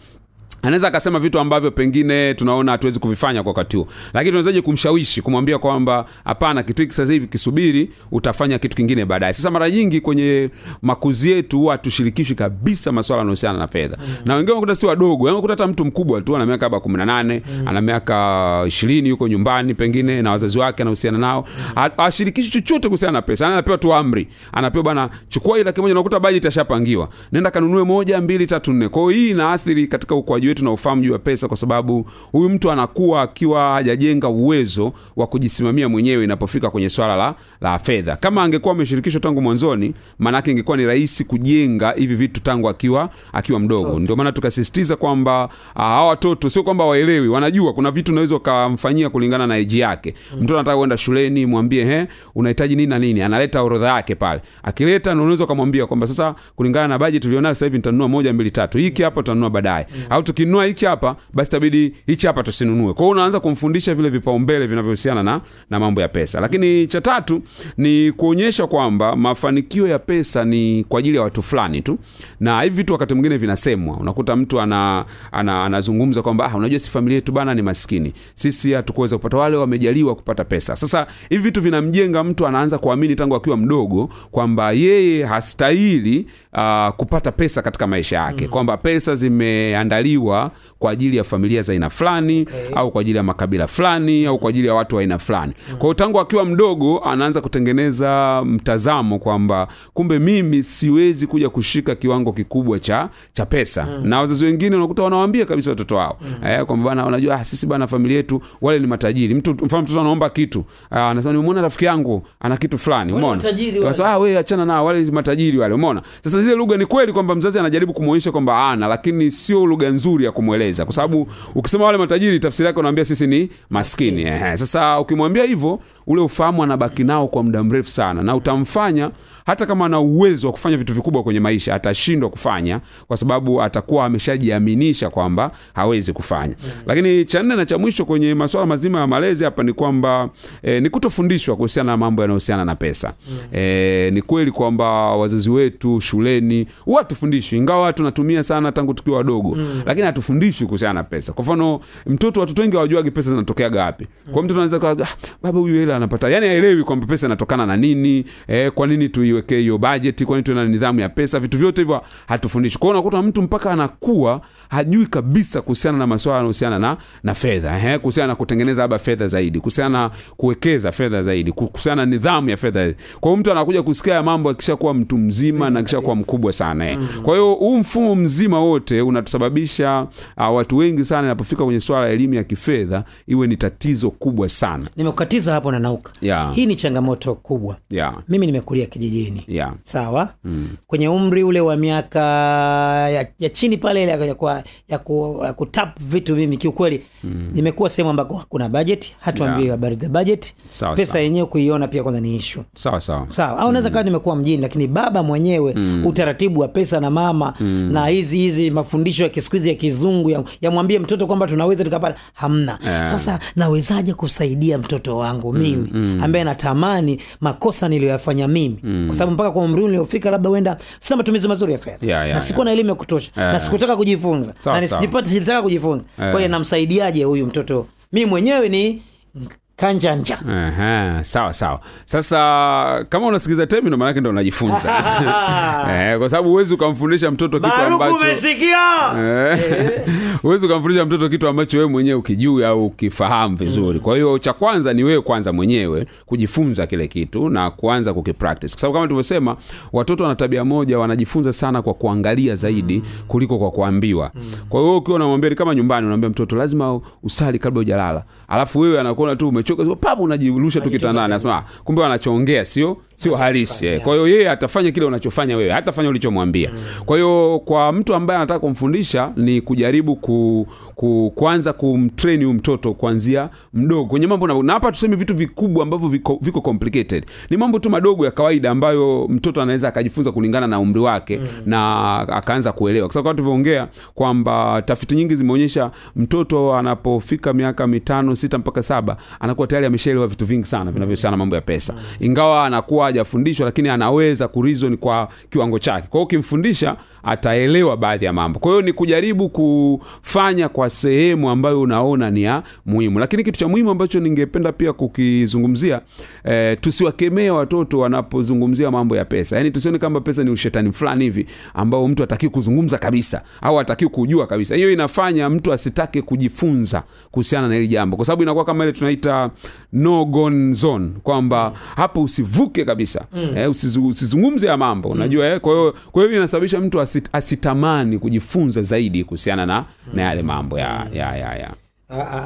anaweza akasema vitu ambavyo pengine tunaona hatuwezi kuvifanya kwa wakati huo, lakini tunawezaje kumshawishi kumwambia kwamba hapana, kitu hiki sasa hivi kisubiri, utafanya kitu kingine baadaye. Sasa mara nyingi kwenye makuzi yetu huwa hatushirikishi kabisa masuala yanayohusiana na fedha mm. na wengine wanakuta si wadogo, unakuta hata mtu mkubwa tu ana miaka kumi na nane mm. ana miaka ishirini yuko nyumbani pengine na wazazi wake anahusiana nao mm. ashirikishi chochote kuhusiana na pesa, yaani anapewa tu amri, anapewa bana, chukua hii laki moja, unakuta bajeti ashapangiwa, nenda kanunue moja, mbili, tatu, nne. Kwa hiyo hii inaathiri katika ukuaji yetu na ufahamu juu ya pesa, kwa sababu huyu mtu anakuwa akiwa hajajenga uwezo wa kujisimamia mwenyewe inapofika kwenye swala la, la fedha. Kama angekuwa ameshirikishwa tangu mwanzoni, maanake ingekuwa ni rahisi kujenga hivi vitu tangu akiwa akiwa mdogo. Ndio maana tukasisitiza kwamba ah, hawa watoto sio kwamba waelewi, wanajua kuna vitu unaweza ukamfanyia kulingana na eji yake. Mm. Mtu anataka kwenda shuleni, mwambie he, unahitaji nini na nini, analeta orodha yake pale. Akileta unaweza ukamwambia kwamba sasa, kulingana na bajeti ulionayo sasa hivi nitanunua moja, mbili, tatu, hiki hapa tutanunua baadaye, mm. au tuki ukinunua hiki hapa basi tabidi hichi hapa tusinunue. Kwa unaanza kumfundisha vile vipaumbele vinavyohusiana na, na mambo ya pesa. Lakini cha tatu ni kuonyesha kwamba mafanikio ya pesa ni kwa ajili ya watu fulani tu, na hivi vitu wakati mwingine vinasemwa. Unakuta mtu ana, ana, anazungumza kwamba ah, unajua si familia yetu bana ni maskini, sisi hatukuweza kupata, wale wamejaliwa kupata pesa. Sasa hivi vitu vinamjenga mtu, anaanza kuamini tangu akiwa mdogo kwamba yeye hastahili uh, kupata pesa katika maisha yake, mm. kwamba pesa zimeandaliwa zła kwa ajili ya familia za aina fulani okay. au kwa ajili ya makabila fulani au kwa ajili ya watu wa aina fulani mm. kwa hiyo tangu akiwa mdogo anaanza kutengeneza mtazamo kwamba kumbe mimi siwezi kuja kushika kiwango kikubwa cha cha pesa mm. na wazazi wengine unakuta wanawaambia kabisa watoto wao mm. eh, kwamba bana unajua ah, sisi bana familia yetu wale ni matajiri mtu mfano mtoto anaomba kitu ah, anasema nimeona rafiki yangu ana kitu fulani umeona sasa ah wewe achana nao wale matajiri wale umeona sasa zile lugha ni kweli kwamba mzazi anajaribu kumuonyesha kwamba ana lakini sio lugha nzuri ya kumweleza kwa sababu ukisema wale matajiri, tafsiri yake unaambia sisi ni maskini. Sasa ukimwambia hivyo ule ufahamu anabaki nao kwa muda mrefu sana, na utamfanya hata kama ana uwezo wa kufanya vitu vikubwa kwenye maisha atashindwa kufanya, kwa sababu atakuwa ameshajiaminisha kwamba hawezi kufanya. Mm. Lakini cha nne na cha mwisho kwenye masuala mazima ya malezi hapa ni kwamba e, ni kutofundishwa kuhusiana na mambo yanayohusiana na pesa. Mm. E, ni kweli kwamba wazazi wetu shuleni huwa hatufundishwi, ingawa tunatumia sana tangu tukiwa wadogo. Mm. Lakini hatufundishwi kuhusiana na pesa. Kwa mfano, mtoto watoto wengi hawajuagi pesa zinatokeaga wapi. Kwa mm. mtoto anaweza kawa ah, baba huyu hela muda anapata, yani haelewi kwamba pesa inatokana na nini eh, kwa nini tuiwekee hiyo bajeti kwa nini tuna nidhamu ya pesa. Vitu vyote hivyo hatufundishwi. Kwa unakuta mtu mpaka anakuwa hajui kabisa kuhusiana na masuala yanayohusiana na, na fedha eh, kuhusiana na kutengeneza labda fedha zaidi, kuhusiana na kuwekeza fedha zaidi, kuhusiana na nidhamu ya fedha. Kwa hiyo mtu anakuja kusikia ya mambo akishakuwa mtu mzima na akishakuwa mkubwa sana mm-hmm. Kwa hiyo huu mfumo mzima wote unatusababisha uh, watu wengi sana inapofika kwenye swala elimu ya kifedha iwe ni tatizo kubwa sana. Nimekukatiza hapo na nauka. Yeah. Hii ni changamoto kubwa. Yeah. Mimi nimekulia kijijini. Yeah. Sawa? Mm. Kwenye umri ule wa miaka ya, ya chini pale ile kwa ya, ku, ya kutap vitu mimi kiukweli mm. sehemu ambako hakuna yeah. budget sawa, pesa yenyewe kuiona pia kwanza ni ishu sawa sawa sawa au naweza mm. kawa nimekuwa mjini lakini baba mwenyewe mm. utaratibu wa pesa na mama mm. na hizi hizi mafundisho ya kisikuizi ya kizungu yamwambie ya, mtoto kwamba tunaweza tukapata hamna yeah. sasa nawezaje kusaidia mtoto wangu mimi mm. mm. ambaye natamani makosa niliyoyafanya mimi mm. kwa sababu mpaka kwa umri uliofika labda sina matumizi mazuri ya fedha yeah, yeah, na sikuwa yeah. na elimu ya kutosha yeah. na sikutaka kujifunza kujifunza na nisijipate sitaka kujifunza. Kwa hiyo eh. namsaidiaje huyu mtoto? Mi mwenyewe ni kanjanja Aha, sawa sawa sasa kama unasikiliza temino maanake ndo unajifunza eh, kwa sababu huwezi ukamfundisha mtoto kitu ambacho eh. huwezi ukamfundisha mtoto kitu ambacho wewe mwenyewe ukijui au ukifahamu vizuri mm. kwa hiyo cha kwanza ni wewe kwanza mwenyewe kujifunza kile kitu na kuanza kukipractice kwa sababu kama tulivyosema watoto wana tabia moja wanajifunza sana kwa kuangalia zaidi kuliko kwa kuambiwa mm. kwa hiyo ukiwa unamwambia kama nyumbani unaambia mtoto lazima usali kabla hujalala alafu wewe anakuona tu umechoka, papo unajirusha tu kitandani, anasema ah, kumbe wanachongea sio sio halisi eh. Kwa hiyo yeye atafanya kile unachofanya wewe, hatafanya ulichomwambia. Mm. Kwa hiyo kwa mtu ambaye anataka kumfundisha ni kujaribu ku, ku kuanza kumtrain huyu mtoto kuanzia mdogo kwenye mambo na, hapa tuseme vitu vikubwa ambavyo viko, viko complicated. Ni mambo tu madogo ya kawaida ambayo mtoto anaweza akajifunza kulingana na umri wake mm. na akaanza kuelewa. Kwa sababu tulivyoongea kwamba tafiti nyingi zimeonyesha mtoto anapofika miaka mitano, sita mpaka saba anakuwa tayari ameshaelewa vitu vingi sana vinavyohusiana mm. mambo ya pesa. Mm. Ingawa anakuwa hajafundishwa, lakini anaweza kurizon kwa kiwango chake. Kwa hiyo ukimfundisha ataelewa baadhi ya mambo. Kwa hiyo ni kujaribu kufanya kwa sehemu ambayo unaona ni ya muhimu, lakini kitu cha muhimu ambacho ningependa pia kukizungumzia e, tusiwakemee watoto wanapozungumzia mambo ya pesa, yaani tusione kama pesa ni ushetani fulani hivi ambao mtu ataki kuzungumza kabisa au ataki kujua kabisa. Hiyo inafanya mtu asitake kujifunza kuhusiana na hili jambo, kwa sababu inakuwa kama ile tunaita no gone zone, kwamba hapo usivuke kabisa mm. eh, usizungumze ya mambo mm. unajua eh, kwa hiyo kwa hiyo inasababisha mtu asit, asitamani kujifunza zaidi kuhusiana na, hmm. na yale mambo ya, ya, ya, ya.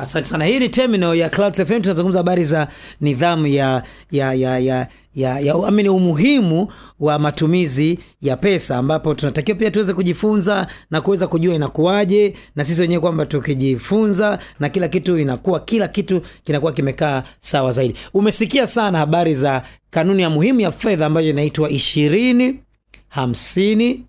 Asante sana. Hii ni terminal ya Clouds FM, tunazungumza habari za nidhamu ya, ya, ya, ya, ya, ya amini umuhimu wa matumizi ya pesa, ambapo tunatakiwa pia tuweze kujifunza na kuweza kujua inakuwaje, na sisi wenyewe kwamba tukijifunza na kila kitu inakuwa, kila kitu kinakuwa kimekaa sawa zaidi. Umesikia sana habari za kanuni ya muhimu ya fedha ambayo inaitwa ishirini hamsini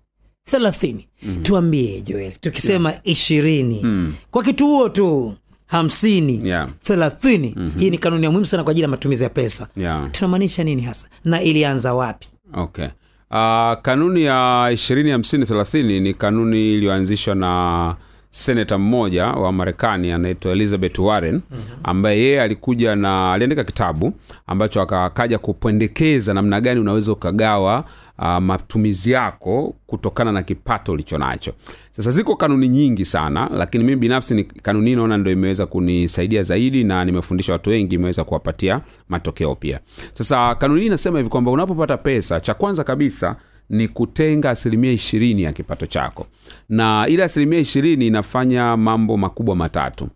thelathini mm. tuambie joel tukisema yeah. ishirini mm. kwa kituo tu hamsini yeah. thelathini mm-hmm. hii ni kanuni ya muhimu sana kwa ajili ya matumizi ya pesa yeah. tunamaanisha nini hasa na ilianza wapi okay uh, kanuni ya ishirini hamsini thelathini ni kanuni iliyoanzishwa na senata mmoja wa Marekani anaitwa Elizabeth Warren ambaye yeye alikuja na aliandika kitabu ambacho akakaja kupendekeza namna gani unaweza ukagawa uh, matumizi yako kutokana na kipato ulicho nacho. Sasa ziko kanuni nyingi sana, lakini mimi binafsi ni kanuni naona ndo imeweza kunisaidia zaidi na nimefundisha watu wengi, imeweza kuwapatia matokeo pia. Sasa kanuni inasema hivi kwamba unapopata pesa, cha kwanza kabisa ni kutenga asilimia ishirini ya kipato chako na ile asilimia ishirini inafanya mambo makubwa matatu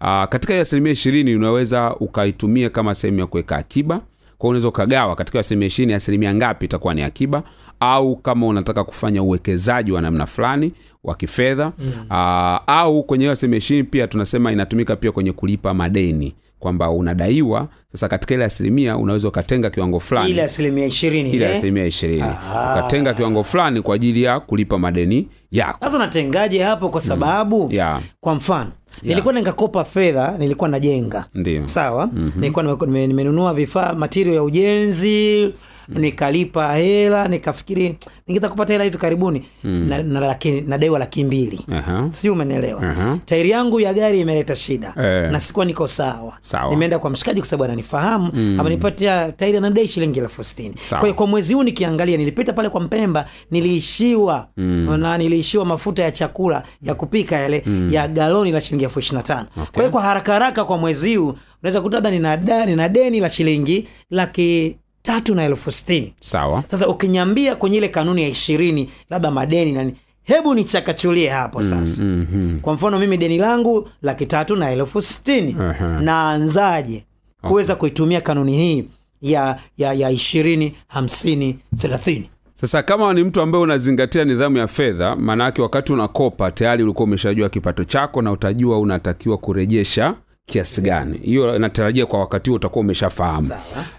Aa, ah, katika hiyo asilimia ishirini unaweza ukaitumia kama sehemu ya kuweka akiba kwa unaweza ukagawa katika asilimia ishirini asilimia ngapi itakuwa ni akiba au kama unataka kufanya uwekezaji wa namna fulani wa kifedha mm. Ah, au kwenye hiyo asilimia ishirini pia tunasema inatumika pia kwenye kulipa madeni kwamba unadaiwa sasa katika ile asilimia unaweza ukatenga kiwango fulaniile asilimia ishirini eh? ukatenga kiwango fulani kwa ajili ya kulipa madeni yako natengaje hapo kwa mm. sababu mm. yeah. kwa mfano yeah. nilikuwa nikakopa fedha nilikuwa najenga ndio sawa mm-hmm. nilikuwa nimenunua vifaa matirio ya ujenzi mm. nikalipa hela nikafikiri ningeza kupata hela hivi karibuni mm. nadaiwa na, laki, laki mbili uh-huh. siu umenelewa uh-huh. tairi yangu ya gari imeleta shida uh-huh. na sikuwa niko sawa, nimeenda kwa mshikaji kwa sababu ananifahamu mm. amenipatia tairi anadai shilingi elfu stini kwaio kwa mwezi huu nikiangalia nilipita pale kwa mpemba niliishiwa mm. na niliishiwa mafuta ya chakula ya kupika yale mm. ya galoni la shilingi elfu ishiri na tano okay. kwa hiyo kwa haraka haraka kwa mwezi huu unaweza kuta labda nina deni la shilingi laki tatu na elfu stini sawa sasa ukinyambia kwenye ile kanuni ya ishirini labda madeni nani hebu nichakachulie hapo mm, sasa mm, mm, mm. kwa mfano mimi deni langu laki tatu na elfu stini uh-huh. naanzaje kuweza okay. kuitumia kanuni hii ya ya ya ishirini hamsini thelathini sasa kama ni mtu ambaye unazingatia nidhamu ya fedha maanaake wakati unakopa tayari ulikuwa umeshajua kipato chako na utajua unatakiwa kurejesha kiasi gani hiyo natarajia kwa wakati huo utakuwa umeshafahamu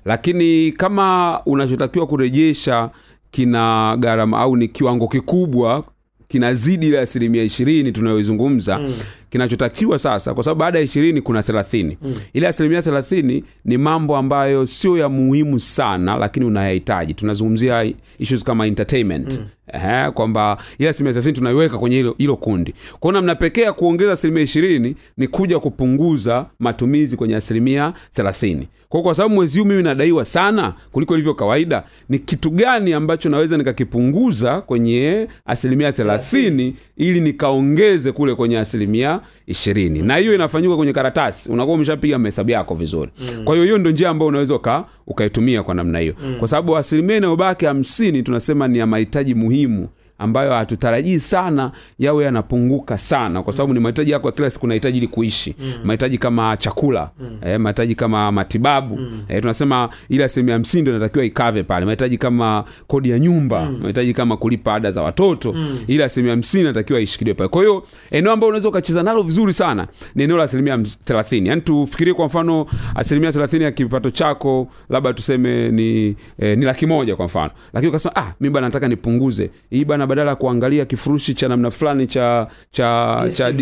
lakini kama unachotakiwa kurejesha kina gharama au ni kiwango kikubwa kinazidi ile asilimia ishirini tunayoizungumza mm. kinachotakiwa sasa kwa sababu baada ya ishirini kuna thelathini mm. ile asilimia thelathini ni mambo ambayo sio ya muhimu sana lakini unayahitaji tunazungumzia issues kama entertainment mm Ehe, kwamba ile asilimia thelathini tunaiweka kwenye hilo, hilo kundi. Kwa hiyo namna pekee ya kuongeza asilimia ishirini ni kuja kupunguza matumizi kwenye asilimia thelathini. Kwa kwa sababu mwezi huu mimi nadaiwa sana kuliko ilivyo kawaida, ni kitu gani ambacho naweza nikakipunguza kwenye asilimia thelathini ili nikaongeze kule kwenye asilimia ishirini na hiyo inafanyika kwenye karatasi, unakuwa umeshapiga mahesabu yako vizuri. Mm. Kwa hiyo hiyo ndio njia ambayo unaweza uka, ukaitumia kwa namna hiyo mm. kwa sababu asilimia inayobaki hamsini tunasema ni ya mahitaji muhimu rimo ambayo hatutarajii sana yawe yanapunguka sana, kwa sababu mm. ni mahitaji yako kila siku unahitaji ili kuishi mm. mahitaji kama chakula mm. eh, mahitaji kama matibabu mm. eh, tunasema ile asilimia hamsini ndio inatakiwa ikave pale, mahitaji kama kodi ya nyumba mm. mahitaji kama kulipa ada za watoto mm. ile asilimia hamsini inatakiwa ishikiliwe pale. Kwa hiyo eneo ambalo unaweza ukacheza nalo vizuri sana ni eneo la asilimia thelathini. Yani tufikirie kwa mfano asilimia thelathini ya kipato chako labda tuseme ni, eh, ni laki moja kwa mfano, lakini ukasema ah, mi bana nataka nipunguze hii bana na badala ya kuangalia kifurushi cha namna fulani cha cha yes, cha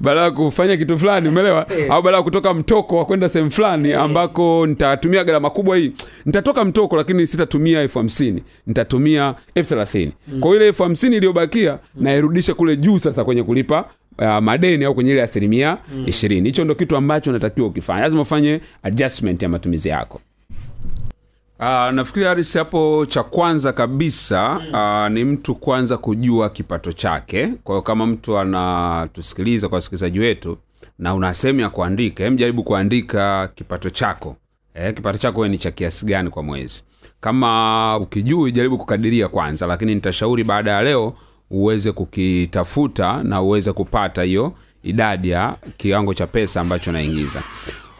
badala ya kufanya kitu fulani umeelewa eh. au badala ya kutoka mtoko wa kwenda sehemu fulani eh. ambako nitatumia gharama kubwa hii nitatoka mtoko lakini sitatumia elfu hamsini nitatumia elfu thelathini mm. kwa ile elfu hamsini iliyobakia mm. nairudisha kule juu sasa kwenye kulipa uh, madeni au kwenye ile asilimia mm. ishirini mm. hicho ndo kitu ambacho natakiwa ukifanya lazima ufanye adjustment ya matumizi yako Uh, nafikiri Haris hapo cha kwanza kabisa uh, ni mtu kwanza kujua kipato chake. Kwa hiyo kama mtu anatusikiliza kwa wasikilizaji wetu na una sehemu ya kuandika, hem, jaribu kuandika kipato chako. Eh, kipato chako ni cha kiasi gani kwa mwezi? Kama ukijui, jaribu kukadiria kwanza, lakini nitashauri baada ya leo uweze kukitafuta na uweze kupata hiyo idadi ya kiwango cha pesa ambacho unaingiza.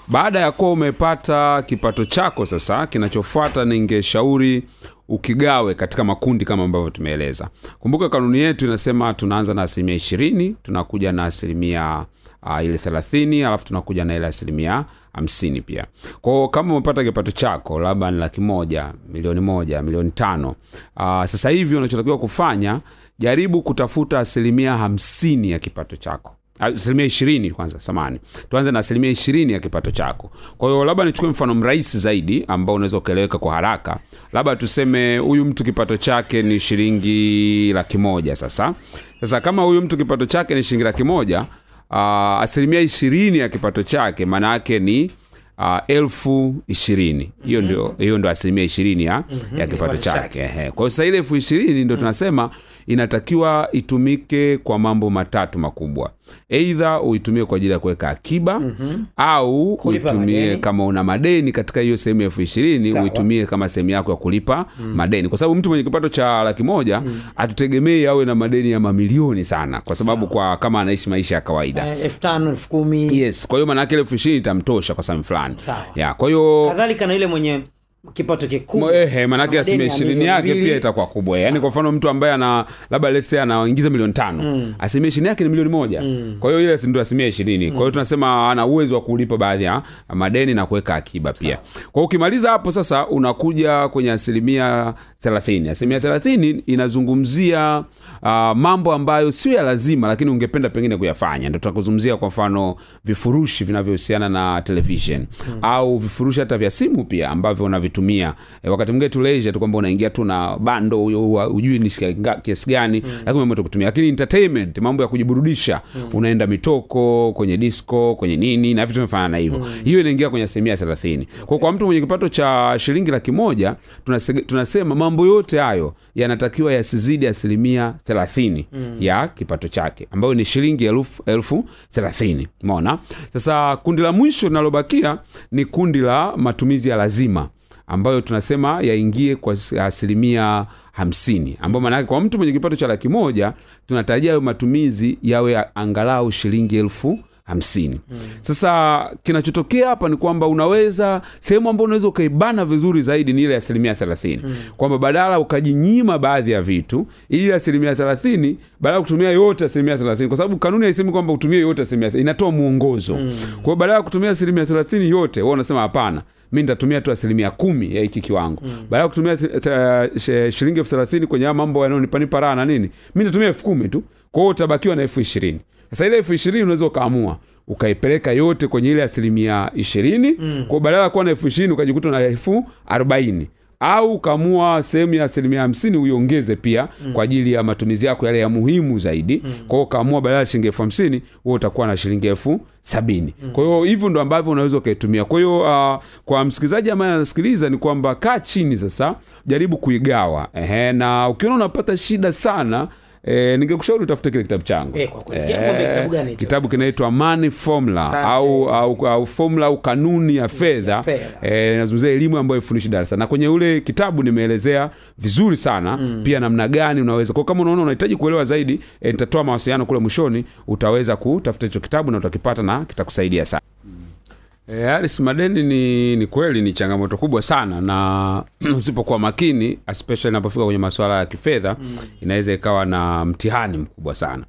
Baada ya kuwa umepata kipato chako sasa, kinachofuata ningeshauri ukigawe katika makundi kama ambavyo tumeeleza. Kumbuka kanuni yetu inasema tunaanza na asilimia ishirini, tunakuja na asilimia uh, ile thelathini, alafu tunakuja na ile asilimia hamsini pia. Kwao kama umepata kipato chako labda ni laki moja, milioni moja, milioni tano, uh, sasa hivi unachotakiwa kufanya, jaribu kutafuta asilimia hamsini ya kipato chako Ah, asilimia ishirini kwanza samani tuanze na asilimia ishirini ya kipato chako kwa hiyo labda nichukue mfano mrahisi zaidi ambao unaweza ukaeleweka kwa haraka labda tuseme huyu mtu kipato chake ni shilingi laki moja sasa sasa kama huyu mtu kipato chake ni shilingi laki moja uh, asilimia ishirini ya kipato chake maana yake ni uh, elfu ishirini hiyo mm -hmm. ndio hiyo ndio asilimia ishirini ya, mm -hmm. ya kipato chake kwa hiyo sasa ile elfu ishirini ndio tunasema mm -hmm inatakiwa itumike kwa mambo matatu makubwa eidha uitumie kwa ajili ya kuweka akiba mm-hmm. au kulipa uitumie madeni. kama una madeni katika hiyo sehemu ya elfu ishirini uitumie kama sehemu yako ya kulipa mm. madeni kwa sababu mtu mwenye kipato cha laki moja mm. atutegemei awe na madeni ya mamilioni sana kwa sababu Sawa. kwa kama anaishi maisha ya kawaida eh, elfu tano yes kwa hiyo maanaake elfu ishirini itamtosha kwa sehemu fulani ya kwa hiyo kadhalika na ile mwenye kipato kikubwa manake asilimia ishirini yake pia itakuwa kubwa yaani kwa mfano mtu ambaye ana labda say anaingiza milioni tano mm. asilimia ishirini yake ni milioni moja mm. kwa hiyo ile ndio asilimia ishirini mm. kwa hiyo mm. tunasema ana uwezo wa kulipa baadhi ya madeni na kuweka akiba pia kwao ukimaliza hapo sasa unakuja kwenye asilimia 30 asilimia 30 inazungumzia uh, mambo ambayo sio ya lazima lakini ungependa pengine kuyafanya ndo tutakuzungumzia kwa mfano vifurushi vinavyohusiana na television hmm. au vifurushi hata vya simu pia ambavyo unavitumia e, wakati mwingine tuleisha tu kwamba unaingia tu na bando hujui ni kiasi gani hmm. lakini mambo kutumia lakini entertainment mambo ya kujiburudisha hmm. unaenda mitoko kwenye disco kwenye nini na vitu vinafanana na hivyo hmm. hiyo inaingia kwenye asilimia 30 okay. kwa, kwa mtu mwenye kipato cha shilingi laki moja tunasema mambo yote hayo yanatakiwa yasizidi asilimia thelathini mm. ya kipato chake ambayo ni shilingi elfu, elfu thelathini mona sasa kundi la mwisho linalobakia ni kundi la matumizi ya lazima ambayo tunasema yaingie kwa asilimia hamsini ambayo maanake kwa mtu mwenye kipato cha laki moja tunatarajia hayo matumizi yawe angalau shilingi elfu hamsini mm. sasa kinachotokea hapa ni kwamba unaweza sehemu ambao unaweza ukaibana vizuri zaidi ni ile asilimia thelathini mm. kwamba badala ukajinyima baadhi ya vitu ili asilimia thelathini badala kutumia yote asilimia thelathini kwa sababu kanuni haisemi kwamba utumie yote asilimia inatoa mwongozo mm. kwao hiyo badala ya kutumia asilimia thelathini yote wa unasema hapana mi ntatumia tu asilimia kumi ya hiki kiwango mm. baada ya kutumia eh, shilingi elfu thelathini kwenye a mambo yanaonipanipa raha na nini mi ntatumia elfu kumi tu kwa hiyo utabakiwa na elfu ishirini sasa ile elfu ishirini unaweza ukaamua ukaipeleka yote kwenye ile asilimia ishirini mm. kwa badala ya kuwa na elfu ishirini ukajikuta na elfu arobaini au ukaamua sehemu ya asilimia hamsini uiongeze pia mm. kwa ajili ya matumizi yako yale ya muhimu zaidi mm. kwa hiyo ukaamua badala ya shilingi elfu hamsini huo utakuwa na shilingi elfu sabini mm. kwa hiyo hivyo ndo ambavyo unaweza ukaitumia kwa hiyo uh, kwa msikilizaji ambaye anasikiliza ni kwamba kaa chini sasa jaribu kuigawa Ehe, na ukiona unapata shida sana e, ningekushauri utafute kile kitabu changu e, e, kitabu kinaitwa Money Formula au, au, au formula au kanuni ya fedha inazungumzia e, elimu ambayo ifundishi darasa na kwenye ule kitabu nimeelezea vizuri sana mm. pia namna gani unaweza kwa kama unaona unahitaji kuelewa zaidi e, nitatoa mawasiliano kule mwishoni utaweza kutafuta hicho kitabu na utakipata na kitakusaidia sana E, eh, Aris, madeni ni, ni kweli ni changamoto kubwa sana, na usipokuwa makini especially inapofika kwenye masuala ya kifedha mm, inaweza ikawa na mtihani mkubwa sana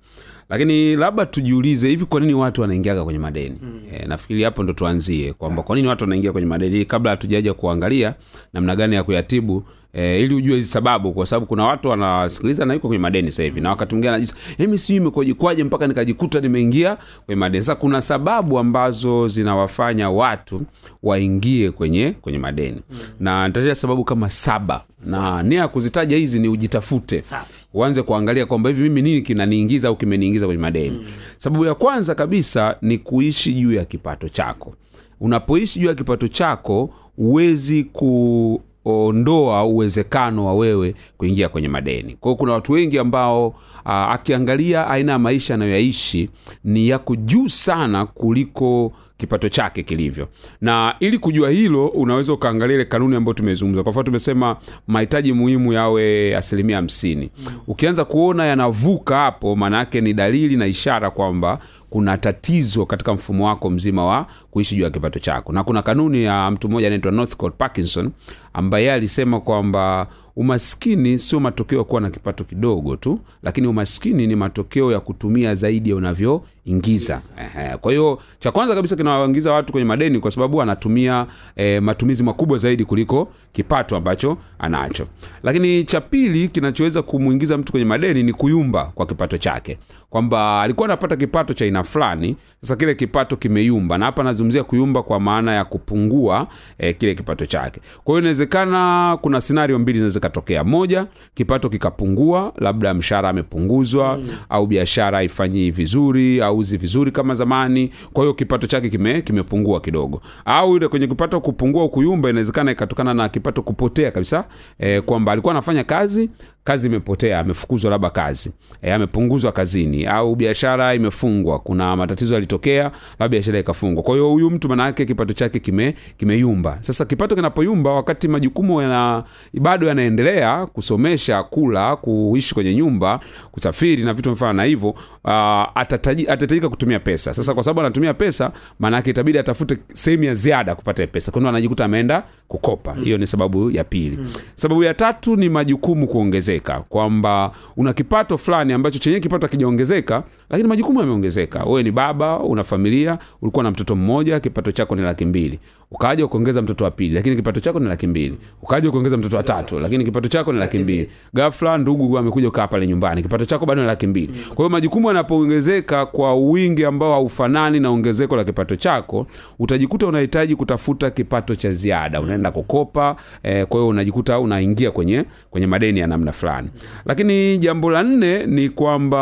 lakini labda tujiulize hivi kwa nini watu wanaingiaga kwenye madeni mm. e, nafikiri hapo ndo tuanzie kwamba kwa nini watu wanaingia kwenye madeni kabla hatujaja kuangalia namna gani ya kuyatibu e, ili ujue hizi sababu kwa sababu kuna watu wanasikiliza na yuko kwenye madeni sasa hivi na wakati mwingine anajisa eh, mimi sijui imekojikwaje mpaka nikajikuta nimeingia kwenye madeni sasa kuna sababu ambazo zinawafanya watu waingie kwenye kwenye madeni mm. na nitataja sababu kama saba na nia ya kuzitaja hizi ni ujitafute Safi uanze kuangalia kwamba hivi mimi nini kinaniingiza au kimeniingiza kwenye madeni mm. sababu ya kwanza kabisa ni kuishi juu ya kipato chako unapoishi juu ya kipato chako huwezi kuondoa uwezekano wa wewe kuingia kwenye madeni kwa hiyo kuna watu wengi ambao uh, akiangalia aina ya maisha anayoyaishi ni yako juu sana kuliko kipato chake kilivyo. Na ili kujua hilo, unaweza ukaangalia ile kanuni ambayo tumezungumza. Kwa mfano, tumesema mahitaji muhimu yawe asilimia hamsini. Mm. Ukianza kuona yanavuka hapo, maana yake ni dalili na ishara kwamba kuna tatizo katika mfumo wako mzima wa kuishi juu ya kipato chako. Na kuna kanuni ya mtu mmoja anaitwa Northcote Parkinson ambaye alisema kwamba umaskini sio matokeo ya kuwa na kipato kidogo tu, lakini umaskini ni matokeo ya kutumia zaidi ya unavyo ingiza. eh, Kwa hiyo cha kwanza kabisa kinawaingiza watu kwenye madeni kwa sababu anatumia eh, matumizi makubwa zaidi kuliko kipato ambacho anacho. Lakini cha pili kinachoweza kumuingiza mtu kwenye madeni ni kuyumba kwa kipato chake, kwamba alikuwa anapata kipato cha aina fulani, sasa kile kipato kimeyumba, na hapa nazungumzia kuyumba kwa maana ya kupungua eh, kile kipato chake. Kwa hiyo inawezekana kuna sinario mbili zinaweza katokea: moja, kipato kikapungua, labda mshahara amepunguzwa, mm. au biashara haifanyi vizuri au hauzi vizuri kama zamani kwa hiyo kipato chake kime, kimepungua kidogo au ile kwenye kipato kupungua kuyumba inawezekana ikatokana na kipato kupotea kabisa e, kwamba alikuwa anafanya kazi kazi imepotea amefukuzwa labda kazi e, amepunguzwa kazini au biashara imefungwa kuna matatizo yalitokea labda biashara ikafungwa kwa hiyo huyu mtu maanayake kipato chake kime kimeyumba sasa kipato kinapoyumba wakati majukumu yana bado yanaendelea kusomesha kula kuishi kwenye nyumba kusafiri na vitu mfano na hivyo uh, ah, atatajika kutumia pesa sasa kwa sababu anatumia pesa maanayake itabidi atafute sehemu ya ziada kupata pesa kwa anajikuta ameenda kukopa hiyo ni sababu ya pili hmm. sababu ya tatu ni majukumu kuongezeka kuongezeka, kwamba una kipato fulani ambacho chenyewe kipato hakijaongezeka, lakini majukumu yameongezeka. Wewe ni baba, una familia, ulikuwa na mtoto mmoja, kipato chako ni laki mbili, ukaja ukaongeza mtoto wa pili, lakini kipato chako ni laki mbili, ukaja ukaongeza mtoto wa tatu, lakini kipato chako ni laki mbili. gafla ndugu amekuja ukaa pale nyumbani, kipato chako bado ni laki mbili. Kwa hiyo majukumu yanapoongezeka kwa wingi ambao haufanani na ongezeko la kipato chako, utajikuta unahitaji kutafuta kipato cha ziada, unaenda kukopa eh, kwa hiyo unajikuta unaingia kwenye kwenye madeni ya namna fulani fulani. Lakini jambo la nne ni kwamba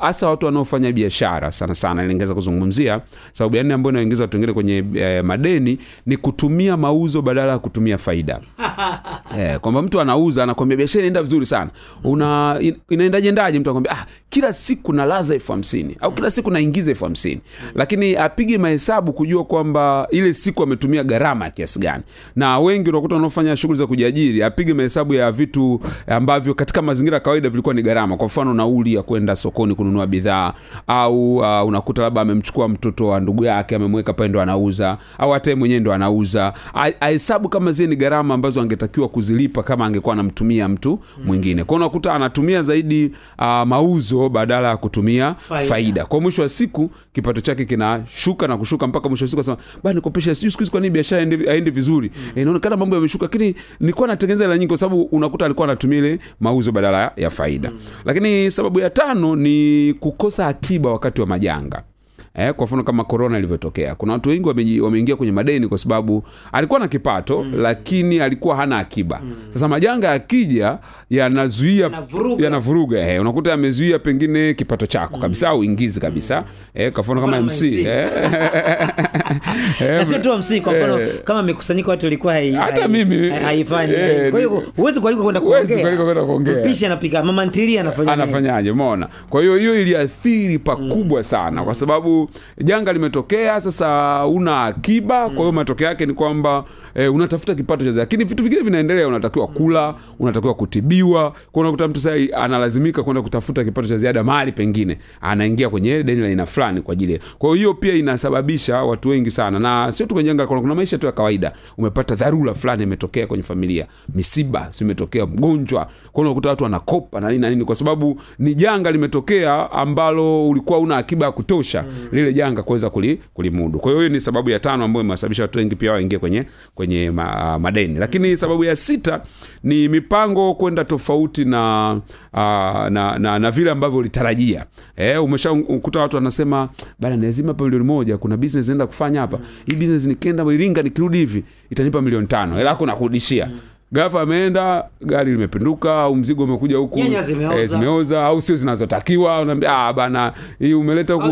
hasa watu wanaofanya biashara sana sana, ningeweza kuzungumzia sababu ya nne ambayo inaingiza watu wengine kwenye eh, madeni ni kutumia mauzo badala ya kutumia faida eh, kwamba mtu anauza anakwambia biashara inaenda vizuri sana, una in, inaendaje ndaje? Mtu anakwambia ah, kila siku nalaza elfu hamsini au kila siku naingiza elfu hamsini lakini apige mahesabu kujua kwamba ile siku ametumia gharama kiasi gani, na wengi unakuta wanaofanya shughuli za kujiajiri apige mahesabu ya vitu ambavyo katika mazingira ya kawaida vilikuwa ni gharama kwa mfano nauli ya kwenda sokoni kununua bidhaa au uh, unakuta labda amemchukua mtoto wa ndugu yake amemweka pale ndo anauza au hata mwenyewe ndo anauza ahesabu kama zile ni gharama ambazo angetakiwa kuzilipa kama angekuwa anamtumia mtu mm. mwingine kwao unakuta anatumia zaidi uh, mauzo badala ya kutumia faida, faida. kwa mwisho wa siku kipato chake kinashuka na kushuka mpaka mwisho wa siku asema bana nikopesha sijui siku hizi kwa nini biashara aende vizuri mm. Eh, inaonekana mambo yameshuka lakini nilikuwa natengeneza hela nyingi kwa sababu unakuta alikuwa anatumia ile mauzo badala ya faida. Mm. Lakini sababu ya tano ni kukosa akiba wakati wa majanga eh, kwa mfano kama korona ilivyotokea, kuna watu wengi wameingia kwenye madeni kwa sababu alikuwa na kipato mm. lakini alikuwa hana akiba mm. Sasa majanga yakija yanazuia yanavuruga ya eh, unakuta yamezuia pengine kipato chako mm. kabisa au ingizi kabisa mm. eh, kwa mfano kama MC, MC. Eh, sio tu MC kwa eh. mfano kama mikusanyiko watu ilikuwa hai, hata mimi haifanyi eh, kwa hiyo huwezi kualikwa kwenda kuongea kwenda kuongea mpishi anapiga mama ntilia anafanyaje anafanyaje, umeona? Kwa hiyo hiyo iliathiri pakubwa mm. sana kwa sababu janga limetokea, sasa una akiba. mm. Kwa hiyo mm. matokeo yake ni kwamba e, unatafuta kipato cha, lakini vitu vingine vinaendelea, unatakiwa mm. kula, unatakiwa kutibiwa. Kwa unakuta mtu sasa analazimika kwenda kutafuta kipato cha ziada mahali pengine, anaingia kwenye deni la aina fulani kwa ajili. Kwa hiyo pia inasababisha watu wengi sana, na sio tu kwenye janga, kuna maisha tu ya kawaida. Umepata dharura fulani imetokea kwenye familia, misiba si imetokea, mgonjwa, kwa unakuta watu wanakopa na nini na nini, kwa sababu ni janga limetokea ambalo ulikuwa una akiba ya kutosha mm lile janga kuweza kulimudu. Kwa hiyo hiyo ni sababu ya tano ambayo imewasababisha watu wengi pia waingie kwenye, kwenye ma, uh, madeni. Lakini mm. sababu ya sita ni mipango kwenda tofauti na, uh, na, na, na, na vile ambavyo ulitarajia. Eh, umeshakuta watu wanasema bana, lazima hapa milioni moja, kuna business naenda kufanya hapa. Hii business nikienda Iringa nikirudi hivi itanipa milioni tano. Hela yako nakurudishia. Mm gafa ameenda gari limepinduka au mzigo umekuja huku zimeoza. E, zimeoza au sio zinazotakiwa unaambia ah bana hii umeleta huku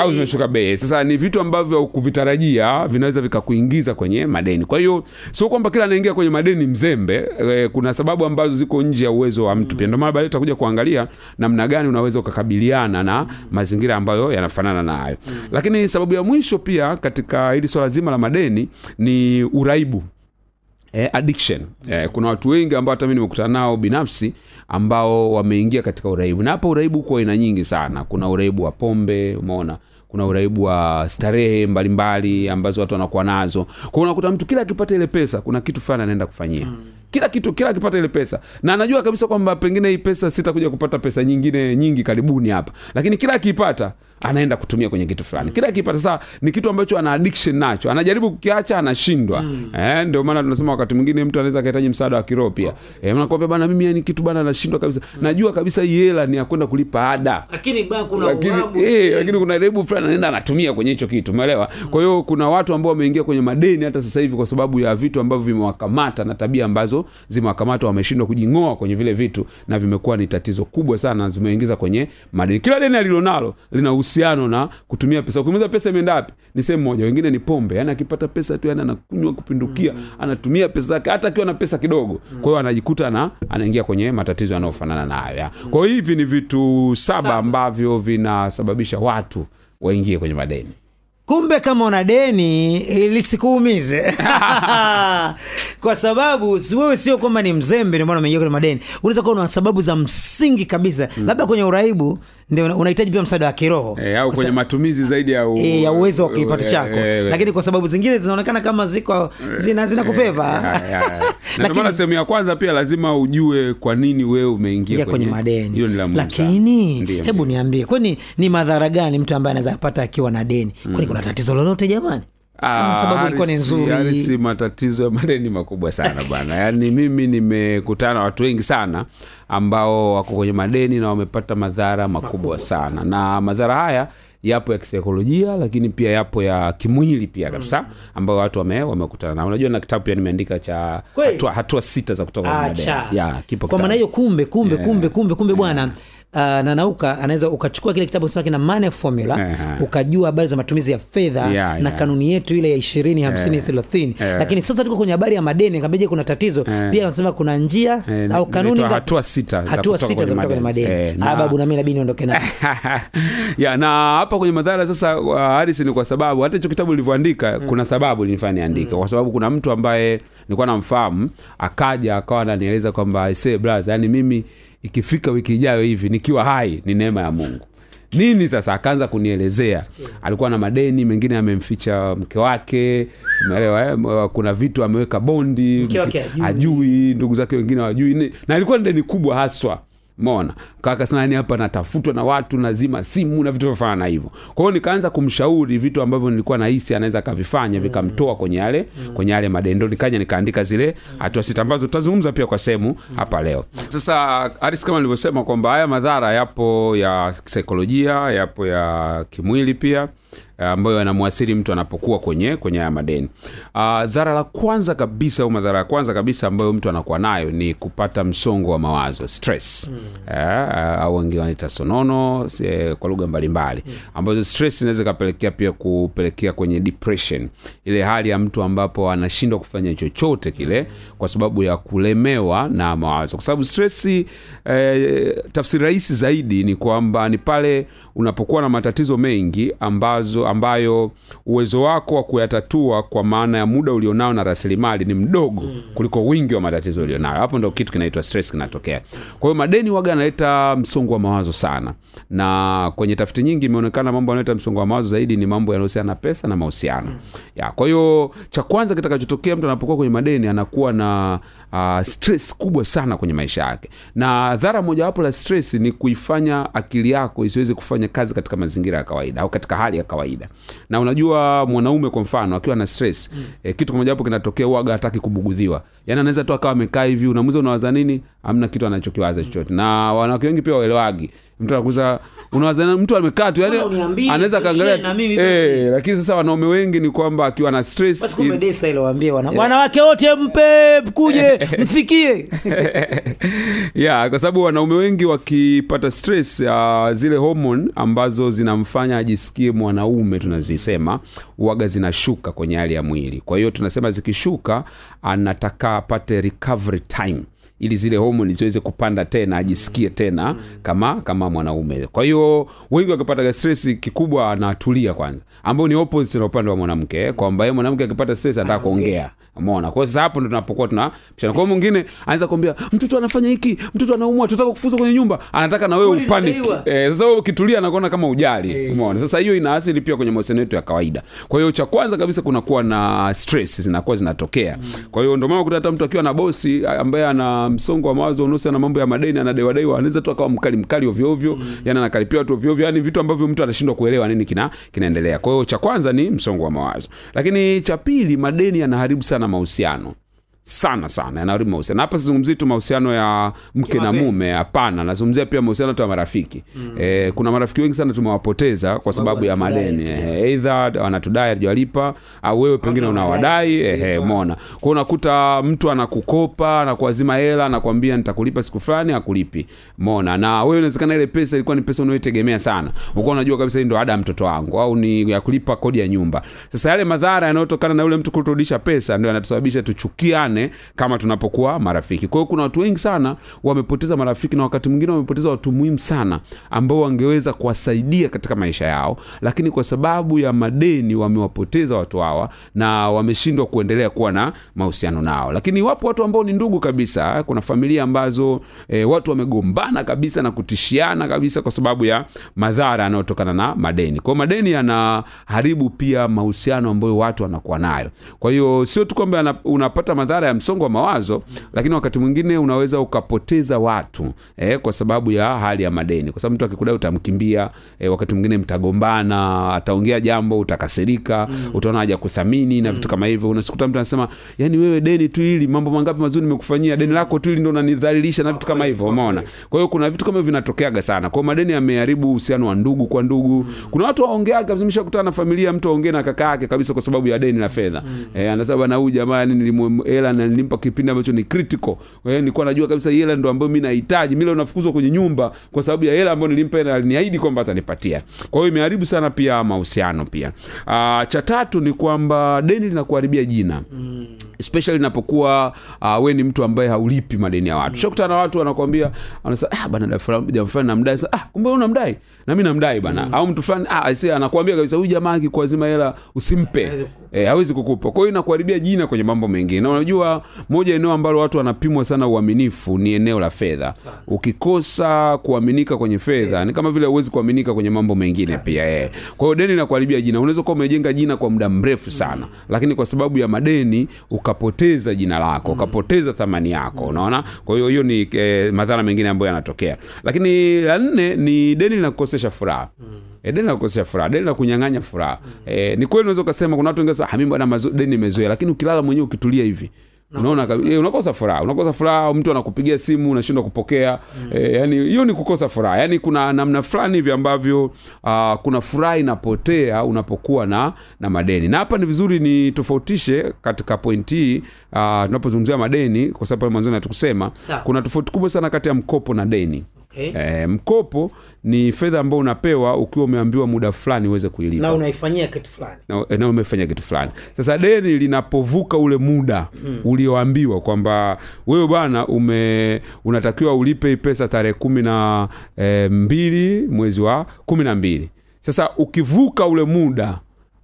au zimeshuka bei sasa ni vitu ambavyo hukuvitarajia vinaweza vikakuingiza kwenye madeni kwa hiyo sio kwamba kila anaingia kwenye madeni mzembe e, kuna sababu ambazo ziko nje ya uwezo wa mtu pia ndio maana baadaye tutakuja kuangalia namna gani unaweza ukakabiliana na mazingira ambayo yanafanana na hayo mm. lakini sababu ya mwisho pia katika hili swala zima la madeni ni uraibu eh, addiction eh, kuna watu wengi ambao hata mi nimekutana nao binafsi ambao wameingia katika uraibu na hapa uraibu huko aina nyingi sana kuna uraibu wa pombe umeona kuna uraibu wa starehe mbalimbali ambazo watu wanakuwa nazo kwa unakuta mtu kila akipata ile pesa kuna kitu fulani anaenda kufanyia mm. kila kitu kila akipata ile pesa na anajua kabisa kwamba pengine hii pesa sitakuja kupata pesa nyingine nyingi karibuni hapa lakini kila akipata anaenda kutumia kwenye kitu fulani. Kila akipata saa ni kitu ambacho ana addiction nacho, anajaribu kukiacha, anashindwa. Mm. Eh, ndio maana tunasema wakati mwingine mtu anaweza akahitaji msaada wa kiroho pia. okay. Oh. Eh, mnakwambia bana, mimi yani kitu bana, nashindwa kabisa. Mm. Najua kabisa hii hela ni ya kwenda kulipa ada. Lakini ba kuna lakini, uhabu. Eh, lakini kuna rebu fulani anaenda anatumia kwenye hicho kitu, umeelewa? Mm. Kwa hiyo kuna watu ambao wameingia kwenye madeni hata sasa hivi kwa sababu ya vitu ambavyo vimewakamata na tabia ambazo zimewakamata, wameshindwa kujing'oa kwenye vile vitu na vimekuwa ni tatizo kubwa sana, zimeingiza kwenye madeni. Kila deni alilonalo lina uhusiano na kutumia pesa. Ukimweza pesa imeenda wapi? Ni sehemu moja. Wengine ni pombe, yaani akipata pesa tu yani anakunywa kupindukia, mm. hmm anatumia pesa yake hata akiwa na pesa kidogo. Mm. hmm Kwa hiyo anajikuta na anaingia kwenye matatizo yanayofanana nayo. Mm. hmm Kwa hiyo hivi ni vitu saba ambavyo vinasababisha watu waingie kwenye madeni. Kumbe kama una deni lisikuumize, kwa sababu wewe sio kwamba ni mzembe ndio maana umeingia kwenye madeni. Unaweza kuwa una sababu za msingi kabisa, mm. labda kwenye uraibu ndio unahitaji pia msaada wa kiroho e, au kwenye matumizi zaidi ya, u... e, ya uwezo wa kipato eh, chako e, e, e, lakini kwa sababu zingine zinaonekana kama ziko zina zina kufeva lakini sehemu ya kwanza pia lazima ujue kwa nini wewe umeingia kwenye, kwenye madeni ni la lakini hebu niambie kwani ni madhara gani mtu ambaye anaweza kupata akiwa na deni mm. kwani mm. kuna tatizo lolote jamani Ah, si Harisi, matatizo ya madeni makubwa sana bana. Yaani mimi nimekutana watu wengi sana ambao wako kwenye madeni na wamepata madhara makubwa, sana. na madhara haya yapo ya kisaikolojia lakini pia yapo ya kimwili pia hmm. kabisa ambayo watu wame, wamekutana nao unajua na kitabu pia nimeandika cha hatua, hatua sita za kutoka kwenye madeni ya kipo kwa maana hiyo kumbe kumbe yeah. kumbe kumbe kumbe hmm. bwana yeah uh, ah, nanauka anaweza ukachukua kile kitabu sema kina money formula uh-huh. ukajua habari za matumizi ya fedha yeah, yeah. na kanuni yetu ile ya 20 50 30 uh -huh. lakini sasa tuko kwenye habari ya madeni kambeje kuna tatizo uh eh. -huh. pia anasema kuna njia uh eh, -huh. au kanuni hatua sita hatua sita za kutoka kwenye madeni eh, ababu ah, na mimi labini niondoke na ya na hapa kwenye madhara sasa uh, Harris ni kwa sababu hata hicho kitabu nilivyoandika mm. kuna sababu nilifanya niandike mm. kwa sababu kuna mtu ambaye nilikuwa namfahamu akaja akawa ananieleza kwamba i say brother yani mimi ikifika wiki ijayo hivi nikiwa hai ni neema ya mungu nini sasa akaanza kunielezea alikuwa na madeni mengine amemficha mke wake eh? kuna vitu ameweka bondi mke, ajui ndugu zake wengine wajui na ilikuwa ni deni kubwa haswa mona kakasnani hapa natafutwa na watu nazima simu na vitu vyofana na hivyo kwahio nikaanza kumshauri vitu ambavyo nilikuwa nahisi anaweza akavifanya mm. vikamtoa kwenye yale mm. kwenye yale madendo nikaja nikaandika zile hatua sita ambazo tutazungumza pia kwa sehemu hapa leo mm. sasa aris kama nilivyosema kwamba haya madhara yapo ya saikolojia yapo ya kimwili pia ambayo yanamwathiri mtu anapokuwa kwenye kwenye haya madeni Uh, dhara la kwanza kabisa au madhara ya kwanza kabisa ambayo mtu anakuwa nayo ni kupata msongo wa mawazo stress, au mm. Eh, eh, au wengine wanaita sonono se, eh, kwa lugha mbalimbali mm. ambazo stress inaweza ikapelekea pia kupelekea kwenye depression, ile hali ya mtu ambapo anashindwa kufanya chochote kile hmm. kwa sababu ya kulemewa na mawazo, kwa sababu stress eh, tafsiri rahisi zaidi ni kwamba ni pale unapokuwa na matatizo mengi ambazo ambayo uwezo wako wa kuyatatua kwa maana ya muda ulionao na rasilimali ni mdogo kuliko wingi wa matatizo ulionayo. Hapo ndo kitu kinaitwa stress kinatokea. Kwa hiyo madeni waga analeta msongo wa mawazo sana, na kwenye tafiti nyingi imeonekana mambo yanayoleta msongo wa mawazo zaidi ni mambo yanayohusiana na pesa na mahusiano ya. Kwa hiyo cha kwanza kitakachotokea mtu anapokuwa kwenye madeni anakuwa na uh, stress kubwa sana kwenye maisha yake na dhara mojawapo la stress ni kuifanya akili yako isiweze kufanya kazi katika mazingira ya kawaida au katika hali ya kawaida na unajua mwanaume kwa mfano akiwa na stress mm. eh, kitu kimojawapo kinatokea waga hataki kubugudhiwa yani anaweza tu akawa amekaa hivi unamuza unawaza nini amna kitu anachokiwaza mm. chochote mm. na wanawake wengi pia waelewagi mtakuza unawazana mtu amekaa tu yani anaweza kaangalia eh, lakini sasa wanaume wengi ni kwamba akiwa na stress eh. wanawake yeah. wote mpe kuje mfikie yeah, kwa sababu wanaume wengi wakipata stress uh, zile hormone ambazo zinamfanya ajisikie mwanaume tunazisema uaga zinashuka kwenye hali ya mwili kwa hiyo tunasema zikishuka anataka apate recovery time ili zile homoni ziweze kupanda tena ajisikie tena kama kama mwanaume kwa hiyo wengi wakipata stress kikubwa anatulia kwanza ambao ni opposite na upande wa mwanamke eh, kwamba yeye mwanamke akipata stress anataka kuongea umeona kwa sasa hapo ndo tunapokuwa tuna mshana kwa mwingine anaweza kumwambia mtoto anafanya hiki mtoto anaumwa tunataka kufuza kwenye nyumba anataka na wewe upani e, eh, sasa wewe ukitulia anakuona kama ujali eh. umeona sasa hiyo inaathiri pia kwenye mahusiano yetu ya kawaida kwa hiyo cha kwanza kabisa kuna kuwa na stress zinakuwa zinatokea mm. kwa hiyo ndio maana ukuta hata mtu akiwa na bosi ambaye ana msongo wa mawazo unahusiana na mambo ya madeni anadewa dewa anaweza tu akawa mkali mkali ovyo ovyo mm. yani anakaripia watu ovyo ovyo yani vitu ambavyo mtu anashindwa kuelewa nini kina kinaendelea kwa cha kwanza ni msongo wa mawazo lakini cha pili madeni yanaharibu sana mahusiano sana sana yanaharibu mahusiano. Hapa sizungumzii tu mahusiano ya mke na mume, hapana, nazungumzia pia mahusiano hata ya marafiki mm. E, kuna marafiki wengi sana tumewapoteza kwa sababu ya madeni, aidha eh, wanatudai hatujalipa au wewe pengine unawadai ehe, mona kwao, unakuta mtu anakukopa anakuazima hela anakwambia nitakulipa siku fulani, akulipi mona, na wewe inawezekana ile pesa ilikuwa ni pesa unayotegemea sana, ulikuwa unajua kabisa hii ndo ada ya mtoto wangu au ni ya kulipa kodi ya nyumba. Sasa yale madhara yanayotokana na yule mtu kuturudisha pesa ndio yanatusababisha tuchukiane tujuane kama tunapokuwa marafiki kwa hiyo kuna watu wengi sana wamepoteza marafiki na wakati mwingine wamepoteza watu muhimu sana ambao wangeweza kuwasaidia katika maisha yao lakini kwa sababu ya madeni wamewapoteza watu hawa na wameshindwa kuendelea kuwa na mahusiano nao lakini wapo watu ambao ni ndugu kabisa kuna familia ambazo e, watu wamegombana kabisa na kutishiana kabisa kwa sababu ya madhara yanayotokana na madeni kwao madeni yanaharibu pia mahusiano ambayo watu wanakuwa nayo kwa hiyo sio tu kwamba unapata madhara ya msongo wa mawazo, lakini wakati mwingine unaweza ukapoteza watu eh, kwa sababu ya hali ya madeni, kwa sababu mtu akikudai utamkimbia eh, wakati mwingine mtagombana, ataongea jambo, utakasirika mm. utaona haja kuthamini na mm. vitu kama hivyo. Unasikuta mtu anasema, yani wewe deni tu hili, mambo mangapi mazuri nimekufanyia, deni lako tu hili ndo unanidhalilisha na vitu kama hivyo, umeona. Kwa hiyo kuna vitu kama hivyo vinatokeaga sana, kwa madeni yameharibu uhusiano wa ndugu kwa ndugu. Mm. Kuna watu waongeaga, mshakutana na familia, mtu aongee na kaka yake kabisa kwa sababu ya deni la fedha mm. eh, anasema bana, huyu jamaa nilimhela hela kipindi ambacho ni critical. Kwa hiyo nilikuwa najua kabisa hela ndo ambayo mimi nahitaji. Mimi leo nafukuzwa kwenye nyumba kwa sababu ya hela ambayo nilimpa na aliniahidi kwamba atanipatia. Kwa hiyo imeharibu sana pia mahusiano pia. Ah, cha tatu ni kwamba deni linakuharibia jina. Mm especially inapokuwa uh, ah, we ni mtu ambaye haulipi madeni ya watu mm. shakutana watu wanakwambia anasema ah bana jamaa fulani namdai ah kumbe wewe unamdai na mimi namdai bana mm. au mtu fulani ah aisee anakuambia kabisa huyu jamaa akikuazima hela usimpe eh, hawezi kukupa kwa hiyo inakuharibia jina kwenye mambo mengine na unajua moja eneo ambalo watu wanapimwa sana uaminifu ni eneo la fedha ukikosa kuaminika kwenye fedha yeah. ni kama vile huwezi kuaminika kwenye mambo mengine yeah. pia eh. kwa hiyo deni inakuharibia jina unaweza kuwa umejenga jina kwa muda mrefu sana mm. lakini kwa sababu ya madeni uka ukapoteza jina lako mm. ukapoteza thamani yako mm. unaona kwa hiyo hiyo ni eh, madhara mengine ambayo yanatokea lakini la nne ni deni linakukosesha furaha mm. E, deni furaha deni nakunyanganya furaha e, ni kweli unaweza ukasema kuna watu wengine ah, mimi bwana deni nimezoea lakini ukilala mwenyewe ukitulia hivi unaona eh, unakosa furaha unakosa furaha mtu anakupigia simu unashindwa kupokea mm. e, yani hiyo ni kukosa furaha yani kuna namna fulani hivi ambavyo uh, kuna furaha inapotea unapokuwa na na madeni na hapa ni vizuri nitofautishe katika pointi hii uh, tunapozungumzia madeni kwa sababu pale mwanzoni kuna tofauti kubwa sana kati ya mkopo na deni Okay. E, mkopo ni fedha ambayo unapewa ukiwa umeambiwa muda fulani uweze kuilipa na unaifanyia kitu fulani na, na umefanya kitu fulani. Sasa deni linapovuka ule muda mm. ulioambiwa kwamba wewe bwana ume unatakiwa ulipe pesa tarehe kumi na e, mbili mwezi wa kumi na mbili. Sasa ukivuka ule muda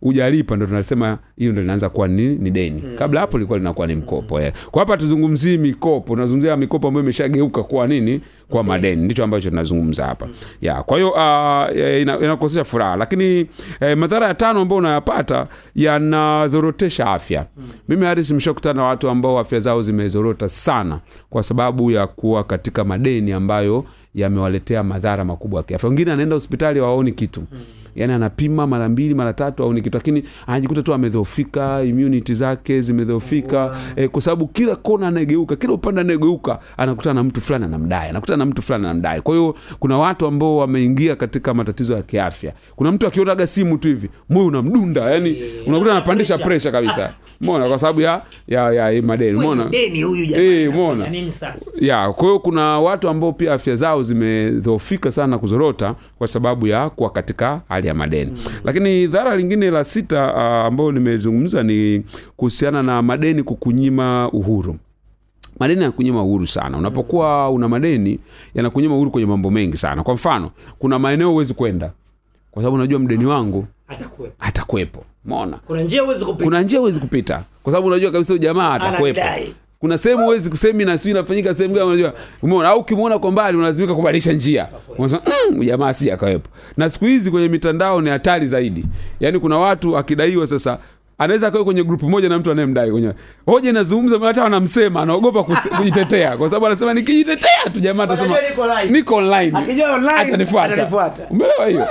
ujalipa ndo tunasema hiyo ndo linaanza kuwa nini ni deni mm. kabla hapo ilikuwa linakuwa ni mkopo yeah. kwa hapa tuzungumzii mikopo tunazungumzia mikopo ambayo imeshageuka kuwa nini kwa okay. madeni ndicho ambacho tunazungumza hapa mm. yeah. kwa hiyo uh, inakosesha ina furaha lakini eh, madhara ya tano ambayo unayapata yanadhorotesha afya mm. mimi haris mshakutana na watu ambao afya zao zimezorota sana kwa sababu ya kuwa katika madeni ambayo yamewaletea madhara makubwa kiafya wengine anaenda hospitali wawaoni kitu mm yani anapima mara mbili mara tatu au nikitu lakini anajikuta tu amedhoofika immunity zake zimedhoofika wow. e, kwa sababu kila kona anayegeuka kila upande anayegeuka anakutana na mtu fulani anamdai anakutana na mtu fulani anamdai kwa hiyo kuna watu ambao wameingia katika matatizo ya kiafya kuna mtu akionaga simu tu hivi moyo unamdunda yani yeah. unakuta anapandisha presha kabisa mona kwa sababu ya, ya, ya madeni mona eh mona ya kwa hiyo kuna watu ambao pia afya zao zimedhoofika sana kuzorota kwa sababu ya kuwa katika hali serikali ya madeni mm. Lakini dhara lingine la sita uh, ambayo nimezungumza ni kuhusiana na madeni kukunyima uhuru madeni yanakunyima uhuru sana. Unapokuwa una madeni yanakunyima uhuru kwenye mambo mengi sana. Kwa mfano, kuna maeneo huwezi kwenda kwa sababu unajua mdeni wangu atakuwepo. mona kuna njia huwezi kupita. kwa sababu unajua kabisa jamaa atakuwepo kuna sehemu huwezi kusemi na inafanyika sehemu gani unajua umeona au ukimwona kwa mbali unalazimika kubadilisha njia unasema mm, jamaa si akawepo na siku hizi kwenye mitandao ni hatari zaidi yani kuna watu akidaiwa sasa anaweza kawe kwenye grupu moja na mtu anayemdai kwenye hoja inazungumza, hata wanamsema anaogopa kujitetea, kwa sababu anasema nikijitetea tu jamaa atasema niko online, atanifuata. Umeelewa hiyo?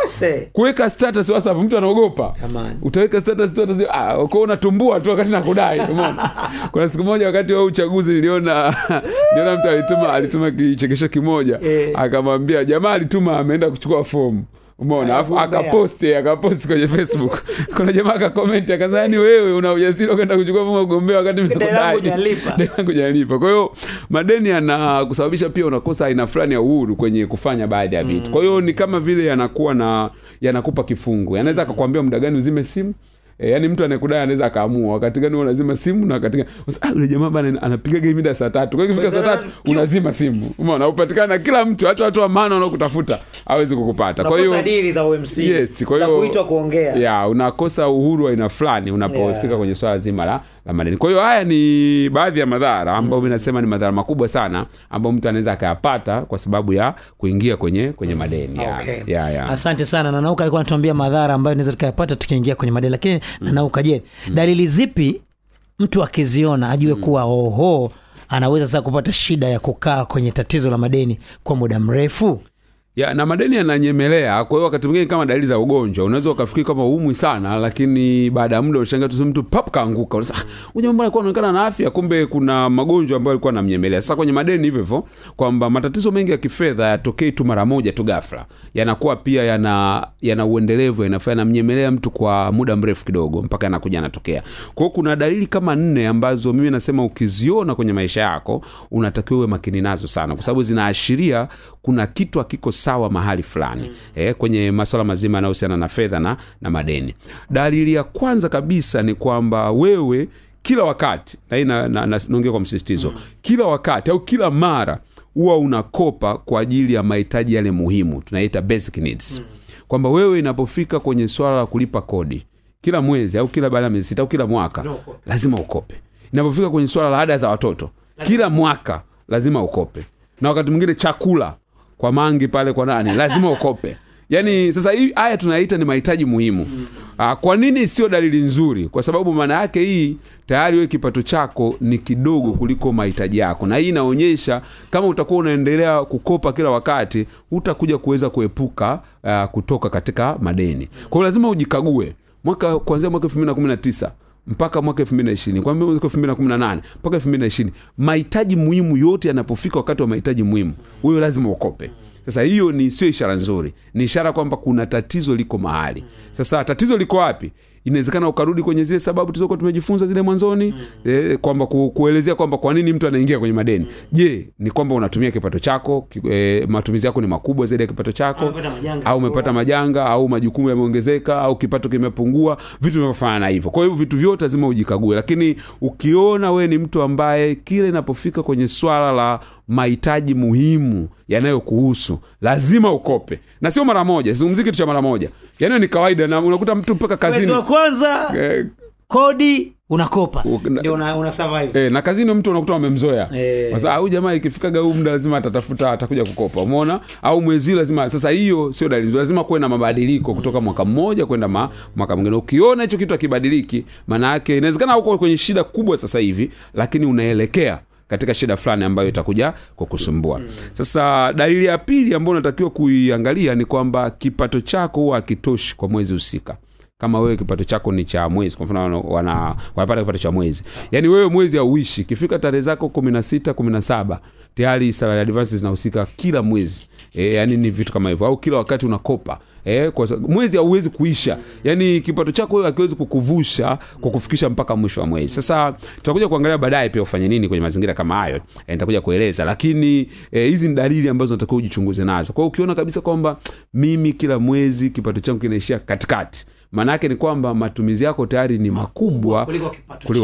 Kuweka status WhatsApp, mtu anaogopa, utaweka status tu, atasema ah, kwa hiyo unatumbua tu wakati nakudai. Umeona, kuna siku moja wakati wa uchaguzi niliona niliona mtu alituma alituma kichekesho kimoja, eh. akamwambia jamaa alituma ameenda kuchukua fomu umeona alafu akaposti akaposti eh, kwenye facebook kuna jamaa akakomenti akasema wewe una ujasiri ukaenda kuchukua mume ugombea wakati mdangu kwa hiyo madeni yana kusababisha pia unakosa aina fulani ya uhuru kwenye kufanya baadhi ya vitu mm. kwa hiyo ni kama vile yanakuwa na yanakupa kifungu yanaweza akakwambia muda gani uzime simu E, yani mtu anayekudai anaweza akaamua wakati gani unazima simu na wakati gani ah, yule jamaa bana anapiga game saa tatu kwa ikifika saa tatu unazima simu umeona upatikana kila mtu hata watu wa maana wanaokutafuta hawezi kukupata kwa hiyo yes, kwa hiyo kuitwa kuongea yeah, unakosa uhuru wa aina fulani unapofika yeah. kwenye swala zima la la madeni kwa hiyo haya ni baadhi ya madhara ambayo mimi nasema ni madhara makubwa sana ambayo mtu anaweza akayapata kwa sababu ya kuingia kwenye kwenye madeni ya, okay. ya, ya. asante sana nanauka alikuwa anatuambia madhara ambayo naweza tukayapata tukiingia kwenye madeni lakini nanauka je mm. dalili zipi mtu akiziona ajue mm. kuwa oho anaweza sasa kupata shida ya kukaa kwenye tatizo la madeni kwa muda mrefu ya, na madeni yananyemelea. Kwa hiyo wakati mwingine kama dalili za ugonjwa, unaweza ukafikiri kama uumwi sana, lakini baada ya muda unashangaa tu mtu pap kaanguka, unasema ah, huyu mbona alikuwa anaonekana na afya, kumbe kuna magonjwa ambayo alikuwa anamnyemelea. Sasa kwenye madeni hivyo hivyo, kwamba matatizo mengi ya kifedha yatokee tu mara moja tu ghafla, yanakuwa pia yana yana uendelevu, yanafanya namnyemelea mtu kwa muda mrefu kidogo, mpaka yanakuja yanatokea. Kwa hiyo kuna dalili kama nne ambazo mimi nasema ukiziona kwenye maisha yako unatakiwa uwe makini nazo sana, kwa sababu zinaashiria kuna kitu akiko sawa mahali fulani mm. eh, kwenye masuala mazima yanayohusiana na fedha na, na madeni. Dalili ya kwanza kabisa ni kwamba wewe kila wakati naongea kwa msisitizo mm. kila wakati au kila mara huwa unakopa kwa ajili ya mahitaji yale muhimu tunaita basic needs mm. kwamba wewe inapofika kwenye swala la kulipa kodi kila mwezi au kila baada ya miezi sita au kila mwaka no. lazima ukope inapofika kwenye swala la ada za watoto kila mwaka lazima ukope na wakati mwingine chakula kwa mangi pale kwa nani lazima ukope yani sasa hii aya tunaita ni mahitaji muhimu Aa, ah, kwa nini sio dalili nzuri kwa sababu maana yake hii tayari wewe kipato chako ni kidogo kuliko mahitaji yako na hii inaonyesha kama utakuwa unaendelea kukopa kila wakati utakuja kuweza kuepuka uh, kutoka katika madeni kwa lazima ujikague mwaka kuanzia mwaka 2019 mpaka mwaka 2020 kwa mwaka 2018 mpaka 2020 mahitaji muhimu yote yanapofika wakati wa mahitaji muhimu huyo lazima ukope sasa hiyo ni sio ishara nzuri ni ishara kwamba kuna tatizo liko mahali sasa tatizo liko wapi inawezekana ukarudi kwenye zile sababu tulizokuwa tumejifunza zile mwanzoni mm. eh, kwamba ku, kuelezea kwamba kwa nini mtu anaingia kwenye madeni mm. Je, ni kwamba unatumia kipato chako ki, e, matumizi yako ni makubwa zaidi ya kipato chako ah, au umepata majanga au majukumu yameongezeka au kipato kimepungua, vitu vinavyofanana hivyo. Kwa hivyo vitu vyote lazima ujikague, lakini ukiona we ni mtu ambaye kile inapofika kwenye swala la mahitaji muhimu yanayokuhusu lazima ukope, na sio mara moja. Sizungumzii kitu cha mara moja yani ni kawaida na unakuta mtu mpaka kazini kwanza eh. kodi unakopa ndio una, una survive eh, na kazini mtu unakuta amemzoea eh. sasa au jamaa ikifikaga huu muda lazima atatafuta atakuja kukopa umeona au mwezi lazima sasa hiyo sio dalili lazima kuwe na mabadiliko mm. kutoka mwaka mmoja kwenda ma, mwaka mwingine ukiona hicho kitu akibadiliki maana yake inawezekana uko kwenye shida kubwa sasa hivi lakini unaelekea katika shida fulani ambayo itakuja kukusumbua. Sasa dalili ya pili ambayo unatakiwa kuiangalia ni kwamba kipato chako huwa hakitoshi kwa mwezi husika kama wewe kipato chako ni cha mwezi kwa mfano wana, wanapata kipato cha mwezi yaani wewe mwezi auishi ikifika tarehe zako kumi na sita kumi na saba tayari salary advances zinahusika kila mwezi e, yaani ni vitu kama hivyo au kila wakati unakopa eh, kwa mwezi hauwezi kuisha, yani kipato chako wewe hakiwezi kukuvusha kwa kufikisha mpaka mwisho wa mwezi. Sasa tutakuja kuangalia baadaye pia ufanye nini kwenye mazingira kama hayo, eh, nitakuja kueleza, lakini eh, hizi eh, ni dalili ambazo unatakiwa ujichunguze nazo. Kwa hiyo ukiona kabisa kwamba mimi kila mwezi kipato changu kinaishia katikati maanaake ni kwamba matumizi yako tayari ni makubwa kuliko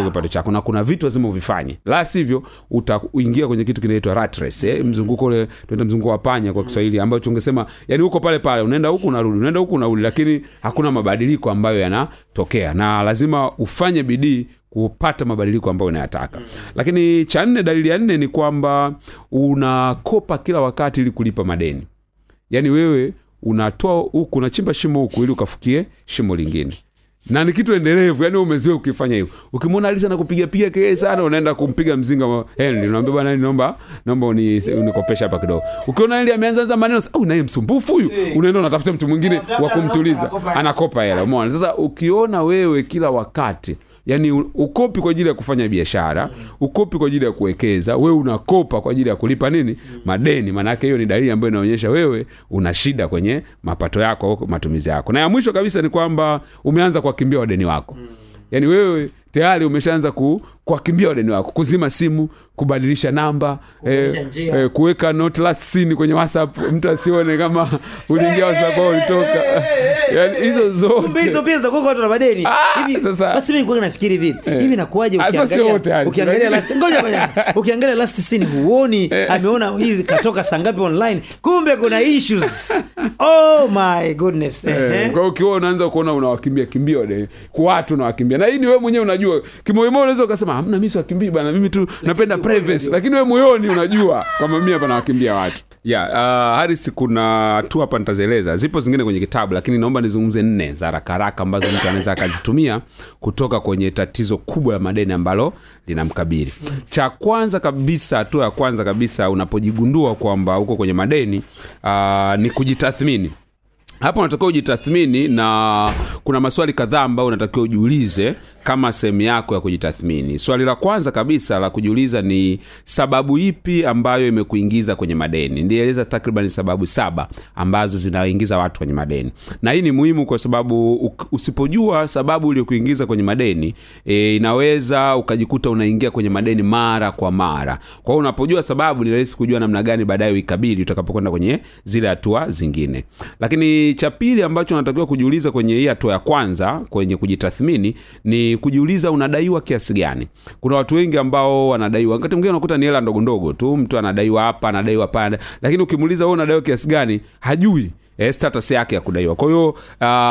kipato, chako na kuna vitu lazima uvifanye la sivyo utaingia kwenye kitu kinaitwa ratres eh? mzunguko ule tunaita mzunguko wa panya kwa mm. kiswahili ambayo tungesema yani huko pale pale unaenda huku unarudi unaenda huku unarudi lakini hakuna mabadiliko ambayo yanatokea na lazima ufanye bidii kupata mabadiliko ambayo unayataka mm. lakini cha nne dalili ya nne ni kwamba unakopa kila wakati ili kulipa madeni yaani wewe unatoa huku unachimba shimo huku ili ukafukie shimo lingine na ni kitu endelevu yani umezoea ukifanya hivyo ukimwona alisa anakupiga piga kelele sana unaenda kumpiga mzinga wa Henry unaambia bwana naomba naomba unikopesha hapa kidogo ukiona Henry ameanza anza maneno au naye msumbufu huyu eh. unaenda unatafuta mtu mwingine wa kumtuliza anakopa hela umeona sasa ukiona wewe kila wakati yani ukopi kwa ajili ya kufanya biashara ukopi kwa ajili ya kuwekeza wewe unakopa kwa ajili ya kulipa nini madeni maanake hiyo ni dalili ambayo inaonyesha wewe una shida kwenye mapato yako au matumizi yako na ya mwisho kabisa ni kwamba umeanza kuwakimbia wadeni wako hmm. yani wewe tayari umeshaanza kuwakimbia wadeni wako kuzima simu kubadilisha namba eh, eh, kuweka note last scene kwenye whatsapp mtu asione kama uliingia whatsapp au ulitoka yani hizo zote hizo pia za watu na madeni ah, hivi sasa basi mimi nilikuwa nafikiri vipi hivi eh. nakuaje ah, ukiangalia ukiangalia last ngoja ngoja ukiangalia last scene huoni eh. ameona hizi katoka sangapi online kumbe kuna issues oh my goodness eh, eh kwa hiyo ukiwa unaanza kuona unawakimbia kimbio wale kwa watu unawakimbia na hii ni wewe mwenyewe unajua kimoyo moyo unaweza ukasema hamna mimi siwakimbii bana mimi tu napenda privacy, lakini we moyoni unajua kwamba mimi hapa nawakimbia watu yeah, uh, Haris, kuna tu hapa nitazieleza, zipo zingine kwenye kitabu, lakini naomba nizungumze nne za rakaraka ambazo mtu anaweza akazitumia kutoka kwenye tatizo kubwa la madeni ambalo linamkabili. Cha kwanza kabisa, hatua ya kwanza kabisa unapojigundua kwamba huko kwenye madeni uh, ni kujitathmini hapo unatakiwa ujitathmini na kuna maswali kadhaa ambayo unatakiwa ujiulize kama sehemu yako ya kujitathmini. Swali la kwanza kabisa la kujiuliza ni sababu ipi ambayo imekuingiza kwenye madeni. ndieleza takriban sababu saba ambazo zinaingiza watu kwenye madeni, na hii ni muhimu kwa sababu usipojua sababu uliokuingiza kwenye madeni e, inaweza ukajikuta unaingia kwenye madeni mara kwa mara. Kwa hiyo unapojua sababu, ni rahisi kujua namna gani baadaye uikabili utakapokwenda kwenye zile hatua zingine. Lakini cha pili ambacho unatakiwa kujiuliza kwenye hii hatua ya kwanza kwenye kujitathmini ni kujiuliza unadaiwa kiasi gani. Kuna watu wengi ambao wanadaiwa, wakati mwingine unakuta ni hela ndogo ndogo tu, mtu anadaiwa hapa, anadaiwa pale, lakini ukimuuliza wewe unadaiwa kiasi gani, hajui eh, status yake ya kudaiwa kwa hiyo uh,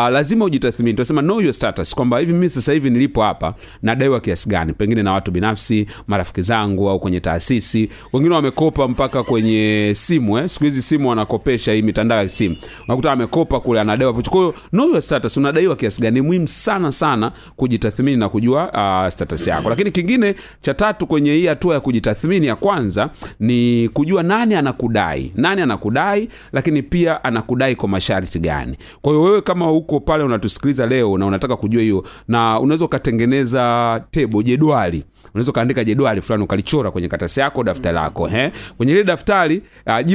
lazima ujitathmini tunasema know your status kwamba hivi mimi sasa hivi nilipo hapa nadaiwa kiasi gani pengine na watu binafsi marafiki zangu au kwenye taasisi wengine wamekopa mpaka kwenye simu eh. siku hizi simu wanakopesha hii mitandao ya simu unakuta amekopa kule anadaiwa vitu kwa hiyo know your status unadaiwa kiasi gani muhimu sana sana kujitathmini na kujua uh, status yako lakini kingine cha tatu kwenye hii hatua ya kujitathmini ya kwanza ni kujua nani anakudai nani anakudai lakini pia anakudai iko masharti gani. Kwa hiyo wewe kama uko pale unatusikiliza leo na unataka kujua hiyo, na unaweza ukatengeneza tebo, jedwali unaweza ukaandika jedwali fulani ukalichora kwenye karatasi yako, daftari lako eh. Kwenye ile daftari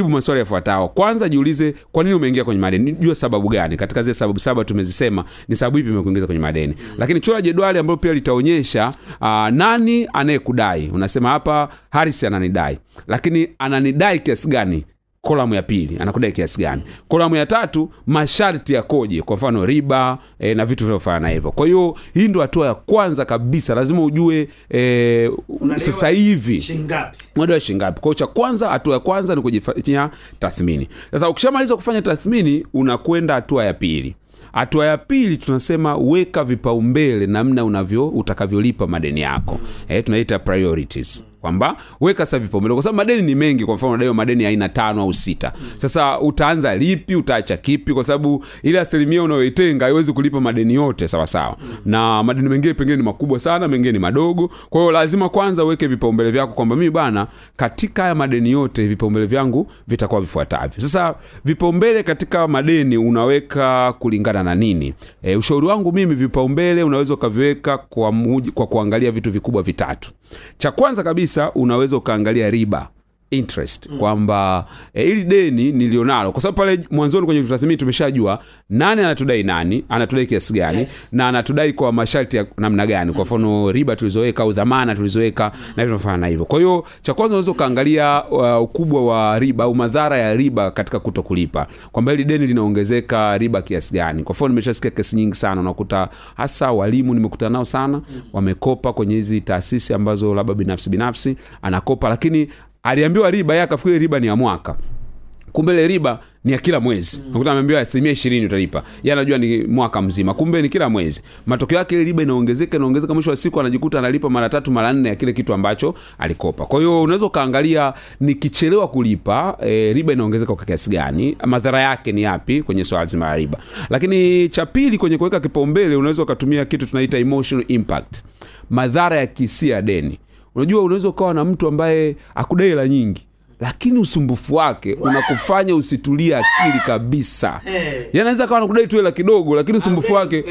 uh, maswali yafuatayo. Kwanza jiulize kwa nini umeingia kwenye madeni, jua sababu gani. Katika zile sababu saba tumezisema, ni sababu ipi imekuingiza kwenye madeni. Lakini chora jedwali ambalo pia litaonyesha uh, nani anayekudai. Unasema hapa Haris ananidai, lakini ananidai kiasi gani? kolamu ya pili anakudai kiasi gani, kolamu ya tatu masharti yakoje, kwa mfano riba e, na vitu vinavyofanana hivyo. Kwa hiyo hii ndio hatua ya kwanza kabisa, lazima ujue e, sasa hivi wa shingapi. Kwa cha kwanza, hatua ya kwanza ni kujifanya tathmini. Sasa ukishamaliza kufanya tathmini, unakwenda hatua ya pili. Hatua ya pili tunasema weka vipaumbele namna unavyo utakavyolipa madeni yako. Mm. E, tunaita priorities. Mm kwamba weka sasa vipaumbele, kwa sababu madeni ni mengi. Kwa mfano unadaiwa madeni aina tano au sita. Sasa utaanza lipi? Utaacha kipi? Kwa sababu ile asilimia unayoitenga haiwezi kulipa madeni yote sawa sawa, na madeni mengine pengine ni makubwa sana, mengine ni madogo. Kwa hiyo lazima kwanza uweke vipaumbele vyako kwamba mimi bana, katika haya madeni yote vipaumbele vyangu vitakuwa vifuatavyo. Sasa vipaumbele katika madeni unaweka kulingana na nini? E, ushauri wangu mimi, vipaumbele unaweza ukaviweka kwa, muji, kwa kuangalia vitu vikubwa vitatu. Cha kwanza kabisa kabisa unaweza ukaangalia riba interest mm. kwamba e, ili deni nilionalo kwa sababu pale mwanzoni kwenye utathmini tumeshajua nani anatudai nani anatudai kiasi gani yes. na anatudai kwa masharti ya namna gani kwa mfano riba tulizoweka au dhamana tulizoweka mm. na vitu na hivyo kwa hiyo cha kwanza unaweza ukaangalia uh, ukubwa wa riba au madhara ya riba katika kuto kulipa kwamba hili deni linaongezeka riba kiasi gani kwa mfano nimeshasikia kesi nyingi sana unakuta hasa walimu nimekutana nao sana mm. wamekopa kwenye hizi taasisi ambazo labda binafsi binafsi anakopa lakini aliambiwa riba yeye akafikiri riba ni ya mwaka kumbe ile riba ni ya kila mwezi mm. nakuta ameambiwa asilimia ishirini utalipa ye anajua ni mwaka mzima kumbe ni kila mwezi matokeo yake ile riba inaongezeka inaongezeka mwisho wa siku anajikuta analipa mara tatu mara nne ya kile kitu ambacho alikopa kwa hiyo unaweza ukaangalia nikichelewa kulipa e, riba inaongezeka kwa kiasi gani madhara yake ni yapi kwenye swala zima la riba lakini cha pili kwenye kuweka kipaumbele unaweza ukatumia kitu tunaita emotional impact madhara ya kisia deni unajua unaweza ukawa na mtu ambaye akudai hela nyingi lakini usumbufu wake unakufanya usitulie akili kabisa hey. Eh. Yaani anaweza kawa nakudai tu hela kidogo lakini usumbufu wake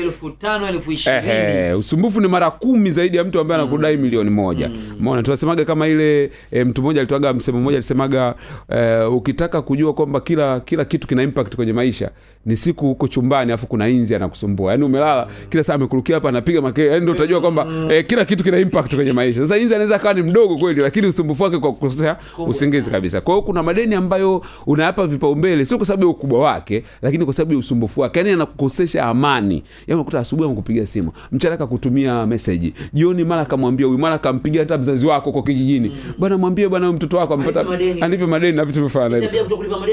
eh, usumbufu ni mara kumi zaidi ya mtu ambaye mm. anakudai mm. milioni moja mm. mona tunasemaga kama ile e, mtu mmoja alitoaga msemo mmoja alisemaga e, ukitaka kujua kwamba kila kila kitu kina impact kwenye maisha ni siku huko chumbani afu kuna inzi anakusumbua yani umelala mm. kila saa amekurukia hapa anapiga makelele yani ndio utajua kwamba mm. eh, kila kitu kina impact kwenye maisha sasa inzi anaweza kawa ni mdogo kweli lakini usumbufu wake kwa kukosea usingizi kabisa kwa hiyo kuna madeni ambayo unayapa vipaumbele sio kwa sababu ya ukubwa wake lakini kwa sababu ya usumbufu wake yani anakukosesha amani yani unakuta asubuhi amekupigia simu mchana akakutumia message jioni mara akamwambia huyu mara akampigia hata mzazi wako kwa kijijini mm. bwana mwambie bwana mtoto wako amepata alipe madeni na vitu vifana hivyo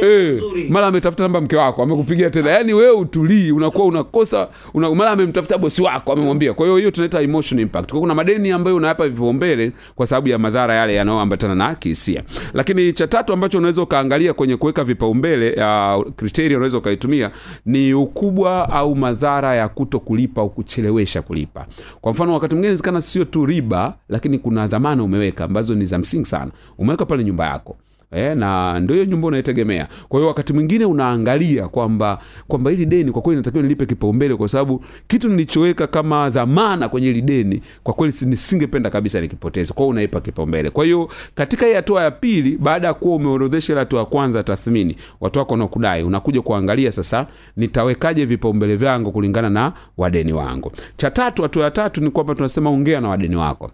eh, mara ametafuta namba mke wako amekupigia tena yaani wewe utulii unakuwa unakosa una, mara amemtafuta bosi wako amemwambia kwa hiyo hiyo tunaita emotional impact kwa kuna madeni ambayo unayapa vipaumbele kwa sababu ya madhara yale yanayoambatana na kihisia lakini cha tatu ambacho unaweza ukaangalia kwenye kuweka vipaumbele ya uh, kriteria unaweza ukaitumia ni ukubwa au madhara ya kuto kulipa au kuchelewesha kulipa kwa mfano wakati mwingine zikana sio tu riba lakini kuna dhamana umeweka ambazo ni za msingi sana umeweka pale nyumba yako eh, na ndio hiyo nyumba unaitegemea. Kwa hiyo wakati mwingine unaangalia kwamba kwamba hili deni kwa kweli natakiwa nilipe kipaumbele, kwa sababu kitu nilichoweka kama dhamana kwenye hili deni kwa kweli nisingependa kabisa nikipoteze. Kwa hiyo unaipa kipaumbele. Kwa hiyo katika hii hatua ya pili, baada ya kuwa umeorodhesha hatua ya kwanza, tathmini watu wako wanaokudai, unakuja kuangalia sasa, nitawekaje vipaumbele vyangu kulingana na wadeni wangu. Cha tatu, hatua ya tatu ni kwamba tunasema ongea na wadeni wako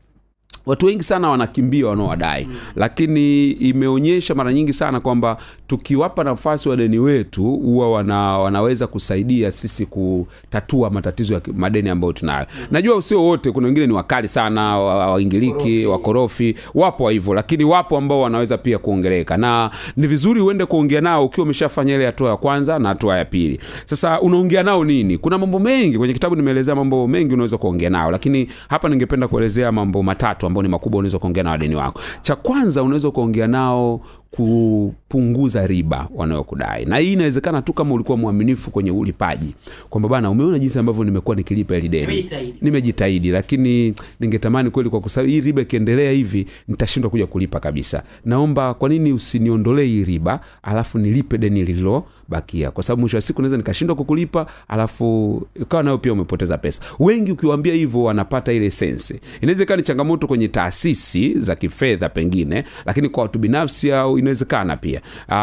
watu wengi sana wanakimbia wanaowadai mm. lakini imeonyesha mara nyingi sana kwamba tukiwapa nafasi wadeni wetu huwa wana, wanaweza kusaidia sisi kutatua matatizo ya madeni ambayo tunayo mm. najua usio wote kuna wengine ni wakali sana waingiliki wakorofi wapo hivyo lakini wapo ambao wanaweza pia kuongeleka na ni vizuri uende kuongea nao ukiwa umeshafanya ile hatua ya kwanza na hatua ya pili sasa unaongea nao nini kuna mambo mengi kwenye kitabu nimeelezea mambo mengi unaweza kuongea nao lakini hapa ningependa kuelezea mambo matatu ambao ni makubwa unaweza kuongea na wadeni wako. Cha kwanza unaweza kuongea nao kupunguza riba wanayokudai na hii inawezekana tu kama ulikuwa mwaminifu kwenye ulipaji kwamba bana umeona jinsi ambavyo nimekuwa nikilipa ili deni nimejitahidi lakini ningetamani kweli kwa sababu hii riba ikiendelea hivi nitashindwa kuja kulipa kabisa naomba kwa nini usiniondolee hii riba alafu nilipe deni lililobakia kwa sababu mwisho wa siku naweza nikashindwa kukulipa alafu ukawa nayo pia umepoteza pesa wengi ukiwaambia hivyo wanapata ile sensi. inaweza ikawa ni changamoto kwenye taasisi za kifedha pengine lakini kwa watu binafsi au inawezekana pia uh,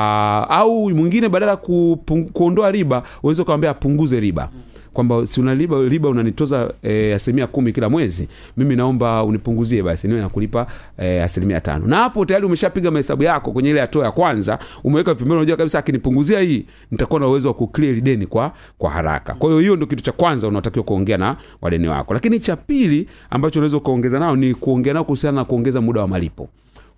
au mwingine badala ku, kuondoa riba unaweza ukamwambia apunguze riba kwamba si una riba, riba unanitoza e, asilimia kumi kila mwezi, mimi naomba unipunguzie basi niwe nakulipa e, asilimia tano. Na hapo tayari umeshapiga mahesabu yako kwenye ile hatua ya kwanza, umeweka vipembeni, unajua kabisa akinipunguzia hii nitakuwa na uwezo wa kuclear deni kwa, kwa haraka. Kwa hiyo hiyo ndio kitu cha kwanza unaotakiwa kuongea na wadeni wako, lakini cha pili ambacho unaweza ukaongeza nao ni kuongea nao kuhusiana na kuongeza muda wa malipo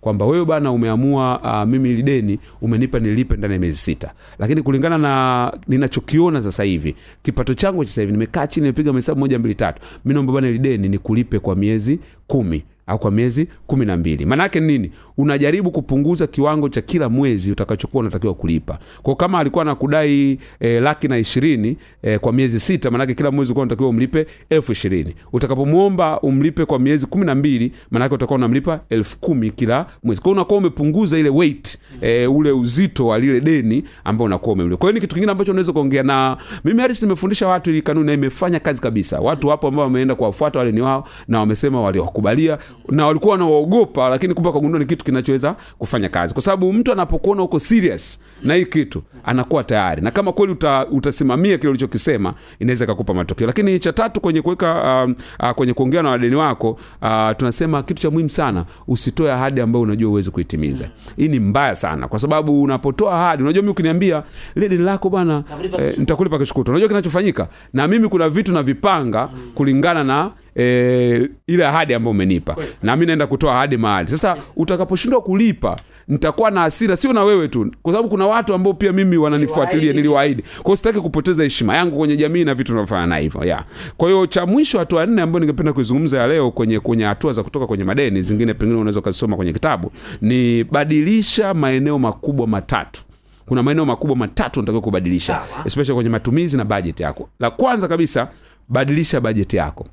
kwamba wewe bana umeamua uh, mimi ili deni umenipa nilipe ndani ya miezi sita lakini kulingana na ninachokiona sasa hivi kipato changu cha sasa hivi nimekaa chini nimepiga mahesabu moja mbili tatu mi naomba bana ili deni nikulipe kwa miezi kumi au kwa miezi kumi na mbili. Maanake nini? Unajaribu kupunguza kiwango cha kila mwezi utakachokuwa unatakiwa kulipa. Kwa kama alikuwa anakudai e, laki na ishirini e, kwa miezi sita, maanake kila mwezi ulikuwa unatakiwa umlipe elfu ishirini. Utakapomwomba umlipe kwa miezi kumi na mbili, maanake utakuwa unamlipa elfu kumi kila mwezi. Kwa hiyo unakuwa umepunguza ile weight e, ule uzito wa lile deni ambao unakuwa umemlipa. Kwa hiyo ni kitu kingine ambacho unaweza kuongea na mimi Harris, nimefundisha watu ili kanuni na imefanya kazi kabisa. Watu wapo ambao wameenda kuwafuata wale ni wao na wamesema waliwakubalia na walikuwa wanawaogopa lakini kumbe wakagundua ni kitu kinachoweza kufanya kazi kwa sababu mtu anapokuona uko serious na hii kitu anakuwa tayari na kama kweli uta, utasimamia kile ulichokisema inaweza ikakupa matokeo lakini cha tatu kwenye kuweka uh, uh, kwenye kuongea na wadeni wako uh, tunasema kitu cha muhimu sana usitoe ahadi ambayo unajua uwezi kuitimiza hii ni mbaya sana kwa sababu unapotoa ahadi unajua mi ukiniambia lile deni lako bwana eh, nitakulipa kesho unajua kinachofanyika na mimi kuna vitu navipanga kulingana na e, ile ahadi ambayo umenipa na mi naenda kutoa ahadi mahali sasa utakaposhindwa kulipa nitakuwa na hasira sio na wewe tu kwa sababu kuna watu ambao pia mimi wananifuatilia niliwaahidi kwa hiyo sitaki kupoteza heshima yangu kwenye jamii na vitu navyofanya na hivyo yeah. kwa hiyo cha mwisho hatua nne ambayo ningependa kuizungumza ya leo kwenye kwenye hatua za kutoka kwenye madeni zingine pengine unaweza ukazisoma kwenye kitabu ni badilisha maeneo makubwa matatu kuna maeneo makubwa matatu unatakiwa kubadilisha especially kwenye matumizi na bajeti yako la kwanza kabisa badilisha bajeti yako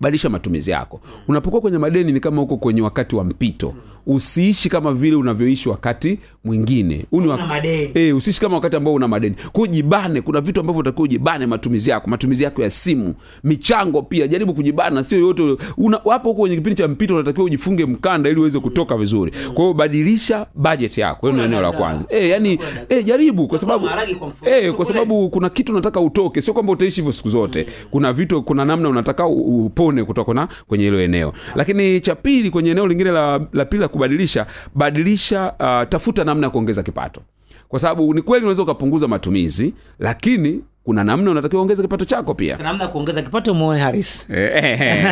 badilisha matumizi yako. Unapokuwa kwenye madeni ni kama uko kwenye wakati wa mpito usiishi kama vile unavyoishi wakati mwingine wak e, usiishi kama wakati ambao una madeni kujibane kuna vitu ambavyo utakiwa ujibane matumizi yako matumizi yako ya simu michango pia jaribu kujibana sio yote hapo huko kwenye kipindi cha mpito unatakiwa ujifunge mkanda ili uweze kutoka vizuri kwa hiyo badilisha bajeti yako hiyo ni eneo la kwanza e, yani e, jaribu kwa sababu e, kwa sababu kuna kitu unataka utoke sio kwamba utaishi hivyo siku zote mm. kuna vitu kuna namna unataka upone kutoka na kwenye hilo eneo lakini cha pili kwenye eneo lingine la, la pili la kubadilisha, badilisha, uh, tafuta namna ya kuongeza kipato, kwa sababu ni kweli unaweza ukapunguza matumizi, lakini kuna namna unatakiwa ongeza kipato chako pia. namna kuongeza kipato mwe haris eh, eh, eh.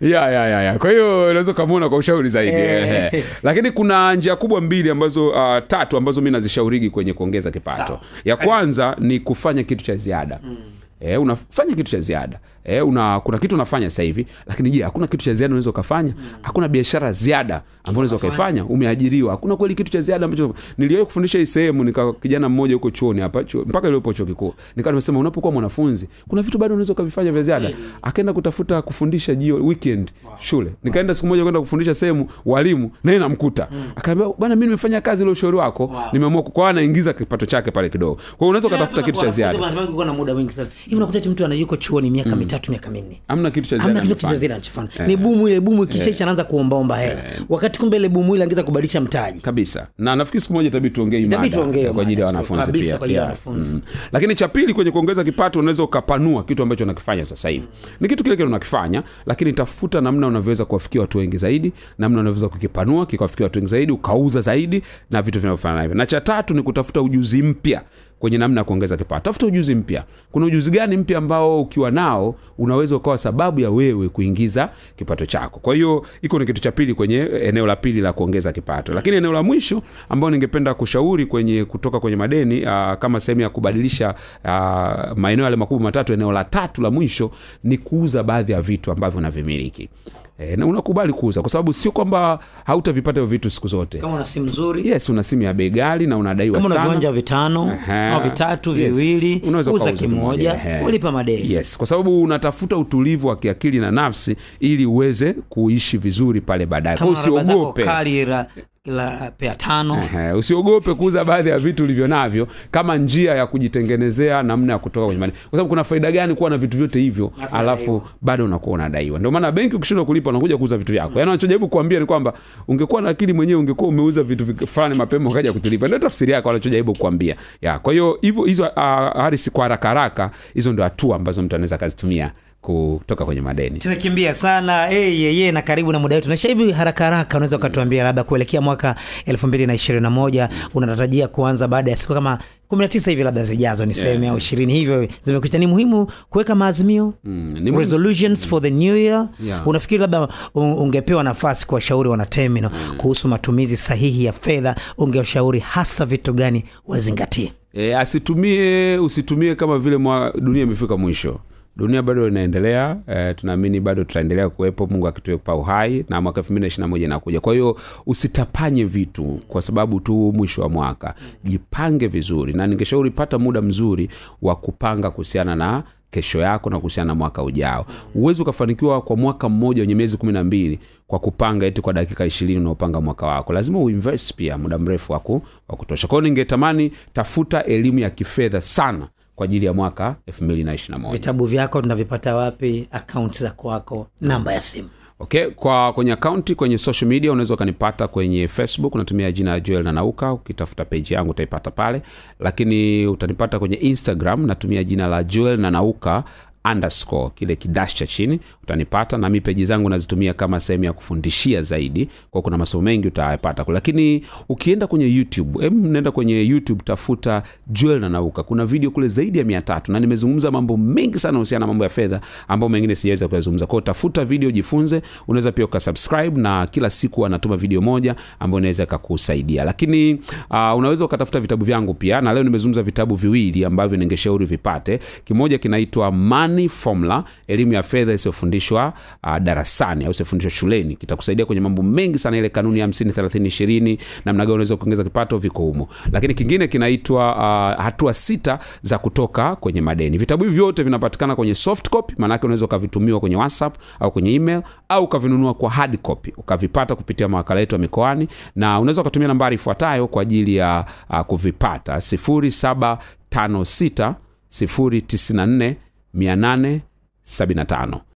ya, ya, ya, ya. Kwa hiyo unaweza ukamwona kwa ushauri zaidi lakini kuna njia kubwa mbili ambazo uh, tatu ambazo mi nazishaurigi kwenye kuongeza kipato. Sao. Ya kwanza ni kufanya kitu cha ziada mm. E, unafanya kitu cha ziada eh, una kuna kitu unafanya sasa hivi, lakini je, hakuna kitu cha ziada unaweza ukafanya? Hakuna biashara ziada ambayo unaweza ukaifanya? Umeajiriwa, hakuna kweli kitu cha ziada ambacho niliwahi kufundisha hii sehemu, nika kijana mmoja huko chuoni hapa chuo, mpaka iliyopo chuo kikuu, nikawa nimesema unapokuwa mwanafunzi kuna vitu bado unaweza ukavifanya vya ziada. Akaenda kutafuta kufundisha jio weekend shule, nikaenda siku moja kwenda kufundisha sehemu walimu, naye namkuta akaambia Akaniambia bwana, mimi nimefanya kazi ile ushauri wako Nimeamua kwa anaingiza kipato chake pale kidogo, kwa hiyo unaweza ukatafuta kitu cha ziada. Hivi unakuta mtu anayuko chuoni miaka mitatu itatumia kama nini hamna kitu cha ziada anachofanya eh. ni bumu ile bumu ikishaisha eh. anaanza kuomba hela eh. wakati kumbe ile bumu ile angeza kubadilisha mtaji kabisa na nafikiri siku moja tabii tuongee mada tuongee kwa ajili ya wanafunzi pia kwa ajili ya wanafunzi mm. lakini cha pili kwenye kuongeza kipato unaweza ukapanua kitu ambacho unakifanya sasa hivi ni kitu kile kile unakifanya lakini tafuta namna unavyoweza kuwafikia watu wengi zaidi namna unavyoweza kukipanua kikawafikia watu wengi zaidi ukauza zaidi na vitu vinavyofanana hivyo na cha tatu ni kutafuta ujuzi mpya kwenye namna ya kuongeza kipato. Tafuta ujuzi mpya. Kuna ujuzi gani mpya ambao ukiwa nao unaweza ukawa sababu ya wewe kuingiza kipato chako? Kwa hiyo iko ni kitu cha pili kwenye eneo la pili la kuongeza kipato, lakini eneo la mwisho ambao ningependa kushauri kwenye kutoka kwenye madeni aa, ah, kama sehemu ya kubadilisha ah, maeneo yale makubwa matatu, eneo la tatu la mwisho ni kuuza baadhi ya vitu ambavyo unavimiliki. E, na unakubali kuuza kwa sababu sio kwamba hautavipata hiyo vitu siku zote. Kama una simu nzuri, yes, una simu ya bei ghali na unadaiwa sana. Kama una viwanja vitano au vitatu viwili, yes, unaweza kuuza kimoja ulipa madeni. Yes, kwa sababu unatafuta utulivu wa kiakili na nafsi ili uweze kuishi vizuri pale baadaye. Kwa hiyo usiogope la pea tano. Usiogope kuuza baadhi ya vitu ulivyo navyo kama njia ya kujitengenezea namna ya kutoka kwenye madeni, kwa sababu kuna faida gani kuwa na vitu vyote hivyo alafu bado unakuwa unadaiwa? Ndio maana benki ukishindwa kulipa unakuja kuuza vitu vyako. Mm. Yaani wanachojaribu kuambia ni kwamba ungekuwa na akili mwenyewe ungekuwa umeuza vitu fulani mapema ukaja kutulipa. Ndio tafsiri yake wanachojaribu kuambia. Ya, kwa hiyo hivyo hizo uh, ah, harisi kwa haraka haraka, hizo ndio hatua ambazo mtu anaweza kazitumia kutoka kwenye madeni. Tumekimbia sana yeye eh, hey, na karibu na muda wetu naisha hivi haraka haraka, unaweza ukatuambia labda kuelekea mwaka 2021 unatarajia kuanza baada ya siku kama 19 hivi labda zijazo niseme yeah, au 20 hivyo zimekuta ni muhimu kuweka maazimio mm, resolutions mm, for the new year yeah. Unafikiri labda ungepewa nafasi kwa wana wanatemino mm, kuhusu matumizi sahihi ya fedha, ungewashauri hasa vitu gani wazingatie? E, asitumie usitumie kama vile mwa dunia imefika mwisho dunia bado inaendelea e, tunaamini bado tutaendelea kuwepo mungu akitupa uhai na mwaka elfu mbili na ishiri na moja inakuja kwa hiyo usitapanye vitu kwa sababu tu mwisho wa mwaka jipange vizuri na ningeshauri pata muda mzuri wa kupanga kuhusiana na kesho yako na kuhusiana na mwaka ujao uwezi ukafanikiwa kwa mwaka mmoja wenye miezi kumi na mbili kwa kupanga eti kwa dakika ishirini unaopanga mwaka wako lazima uinvest pia muda mrefu wa kutosha kwao ningetamani tafuta elimu ya kifedha sana kwa ajili ya mwaka 2021. Vitabu vyako tunavipata wapi? Akaunti za kwako, namba ya simu? Okay, kwa kwenye akaunti kwenye social media unaweza ukanipata kwenye Facebook, unatumia jina la Joel Nanauka. Ukitafuta page yangu utaipata pale, lakini utanipata kwenye Instagram, natumia jina la Joel na nauka underscore kile kidash cha chini utanipata na mi peji zangu nazitumia kama sehemu ya kufundishia zaidi kwa kuna masomo mengi utayapata lakini ukienda kwenye youtube em naenda kwenye youtube tafuta joel na nauka kuna video kule zaidi ya mia tatu na nimezungumza mambo mengi sana husiana na mambo ya fedha ambayo mengine sijaweza kuyazungumza kwao tafuta video jifunze unaweza pia ukasubscribe na kila siku anatuma video moja ambayo inaweza ikakusaidia lakini uh, unaweza ukatafuta vitabu vyangu pia na leo nimezungumza vitabu viwili ambavyo ningeshauri vipate kimoja kinaitwa man fulani formula elimu ya fedha isiyofundishwa uh, darasani au isiyofundishwa shuleni kitakusaidia kwenye mambo mengi sana ile kanuni ya 50 30 20 namna gani unaweza kuongeza kipato viko humo lakini kingine kinaitwa uh, hatua sita za kutoka kwenye madeni vitabu hivi vyote vinapatikana kwenye soft copy maana yake unaweza ukavitumiwa kwenye whatsapp au kwenye email au ukavinunua kwa hard copy ukavipata kupitia mawakala yetu ya mikoani na unaweza ukatumia nambari ifuatayo kwa ajili ya uh, kuvipata 0756 094 tano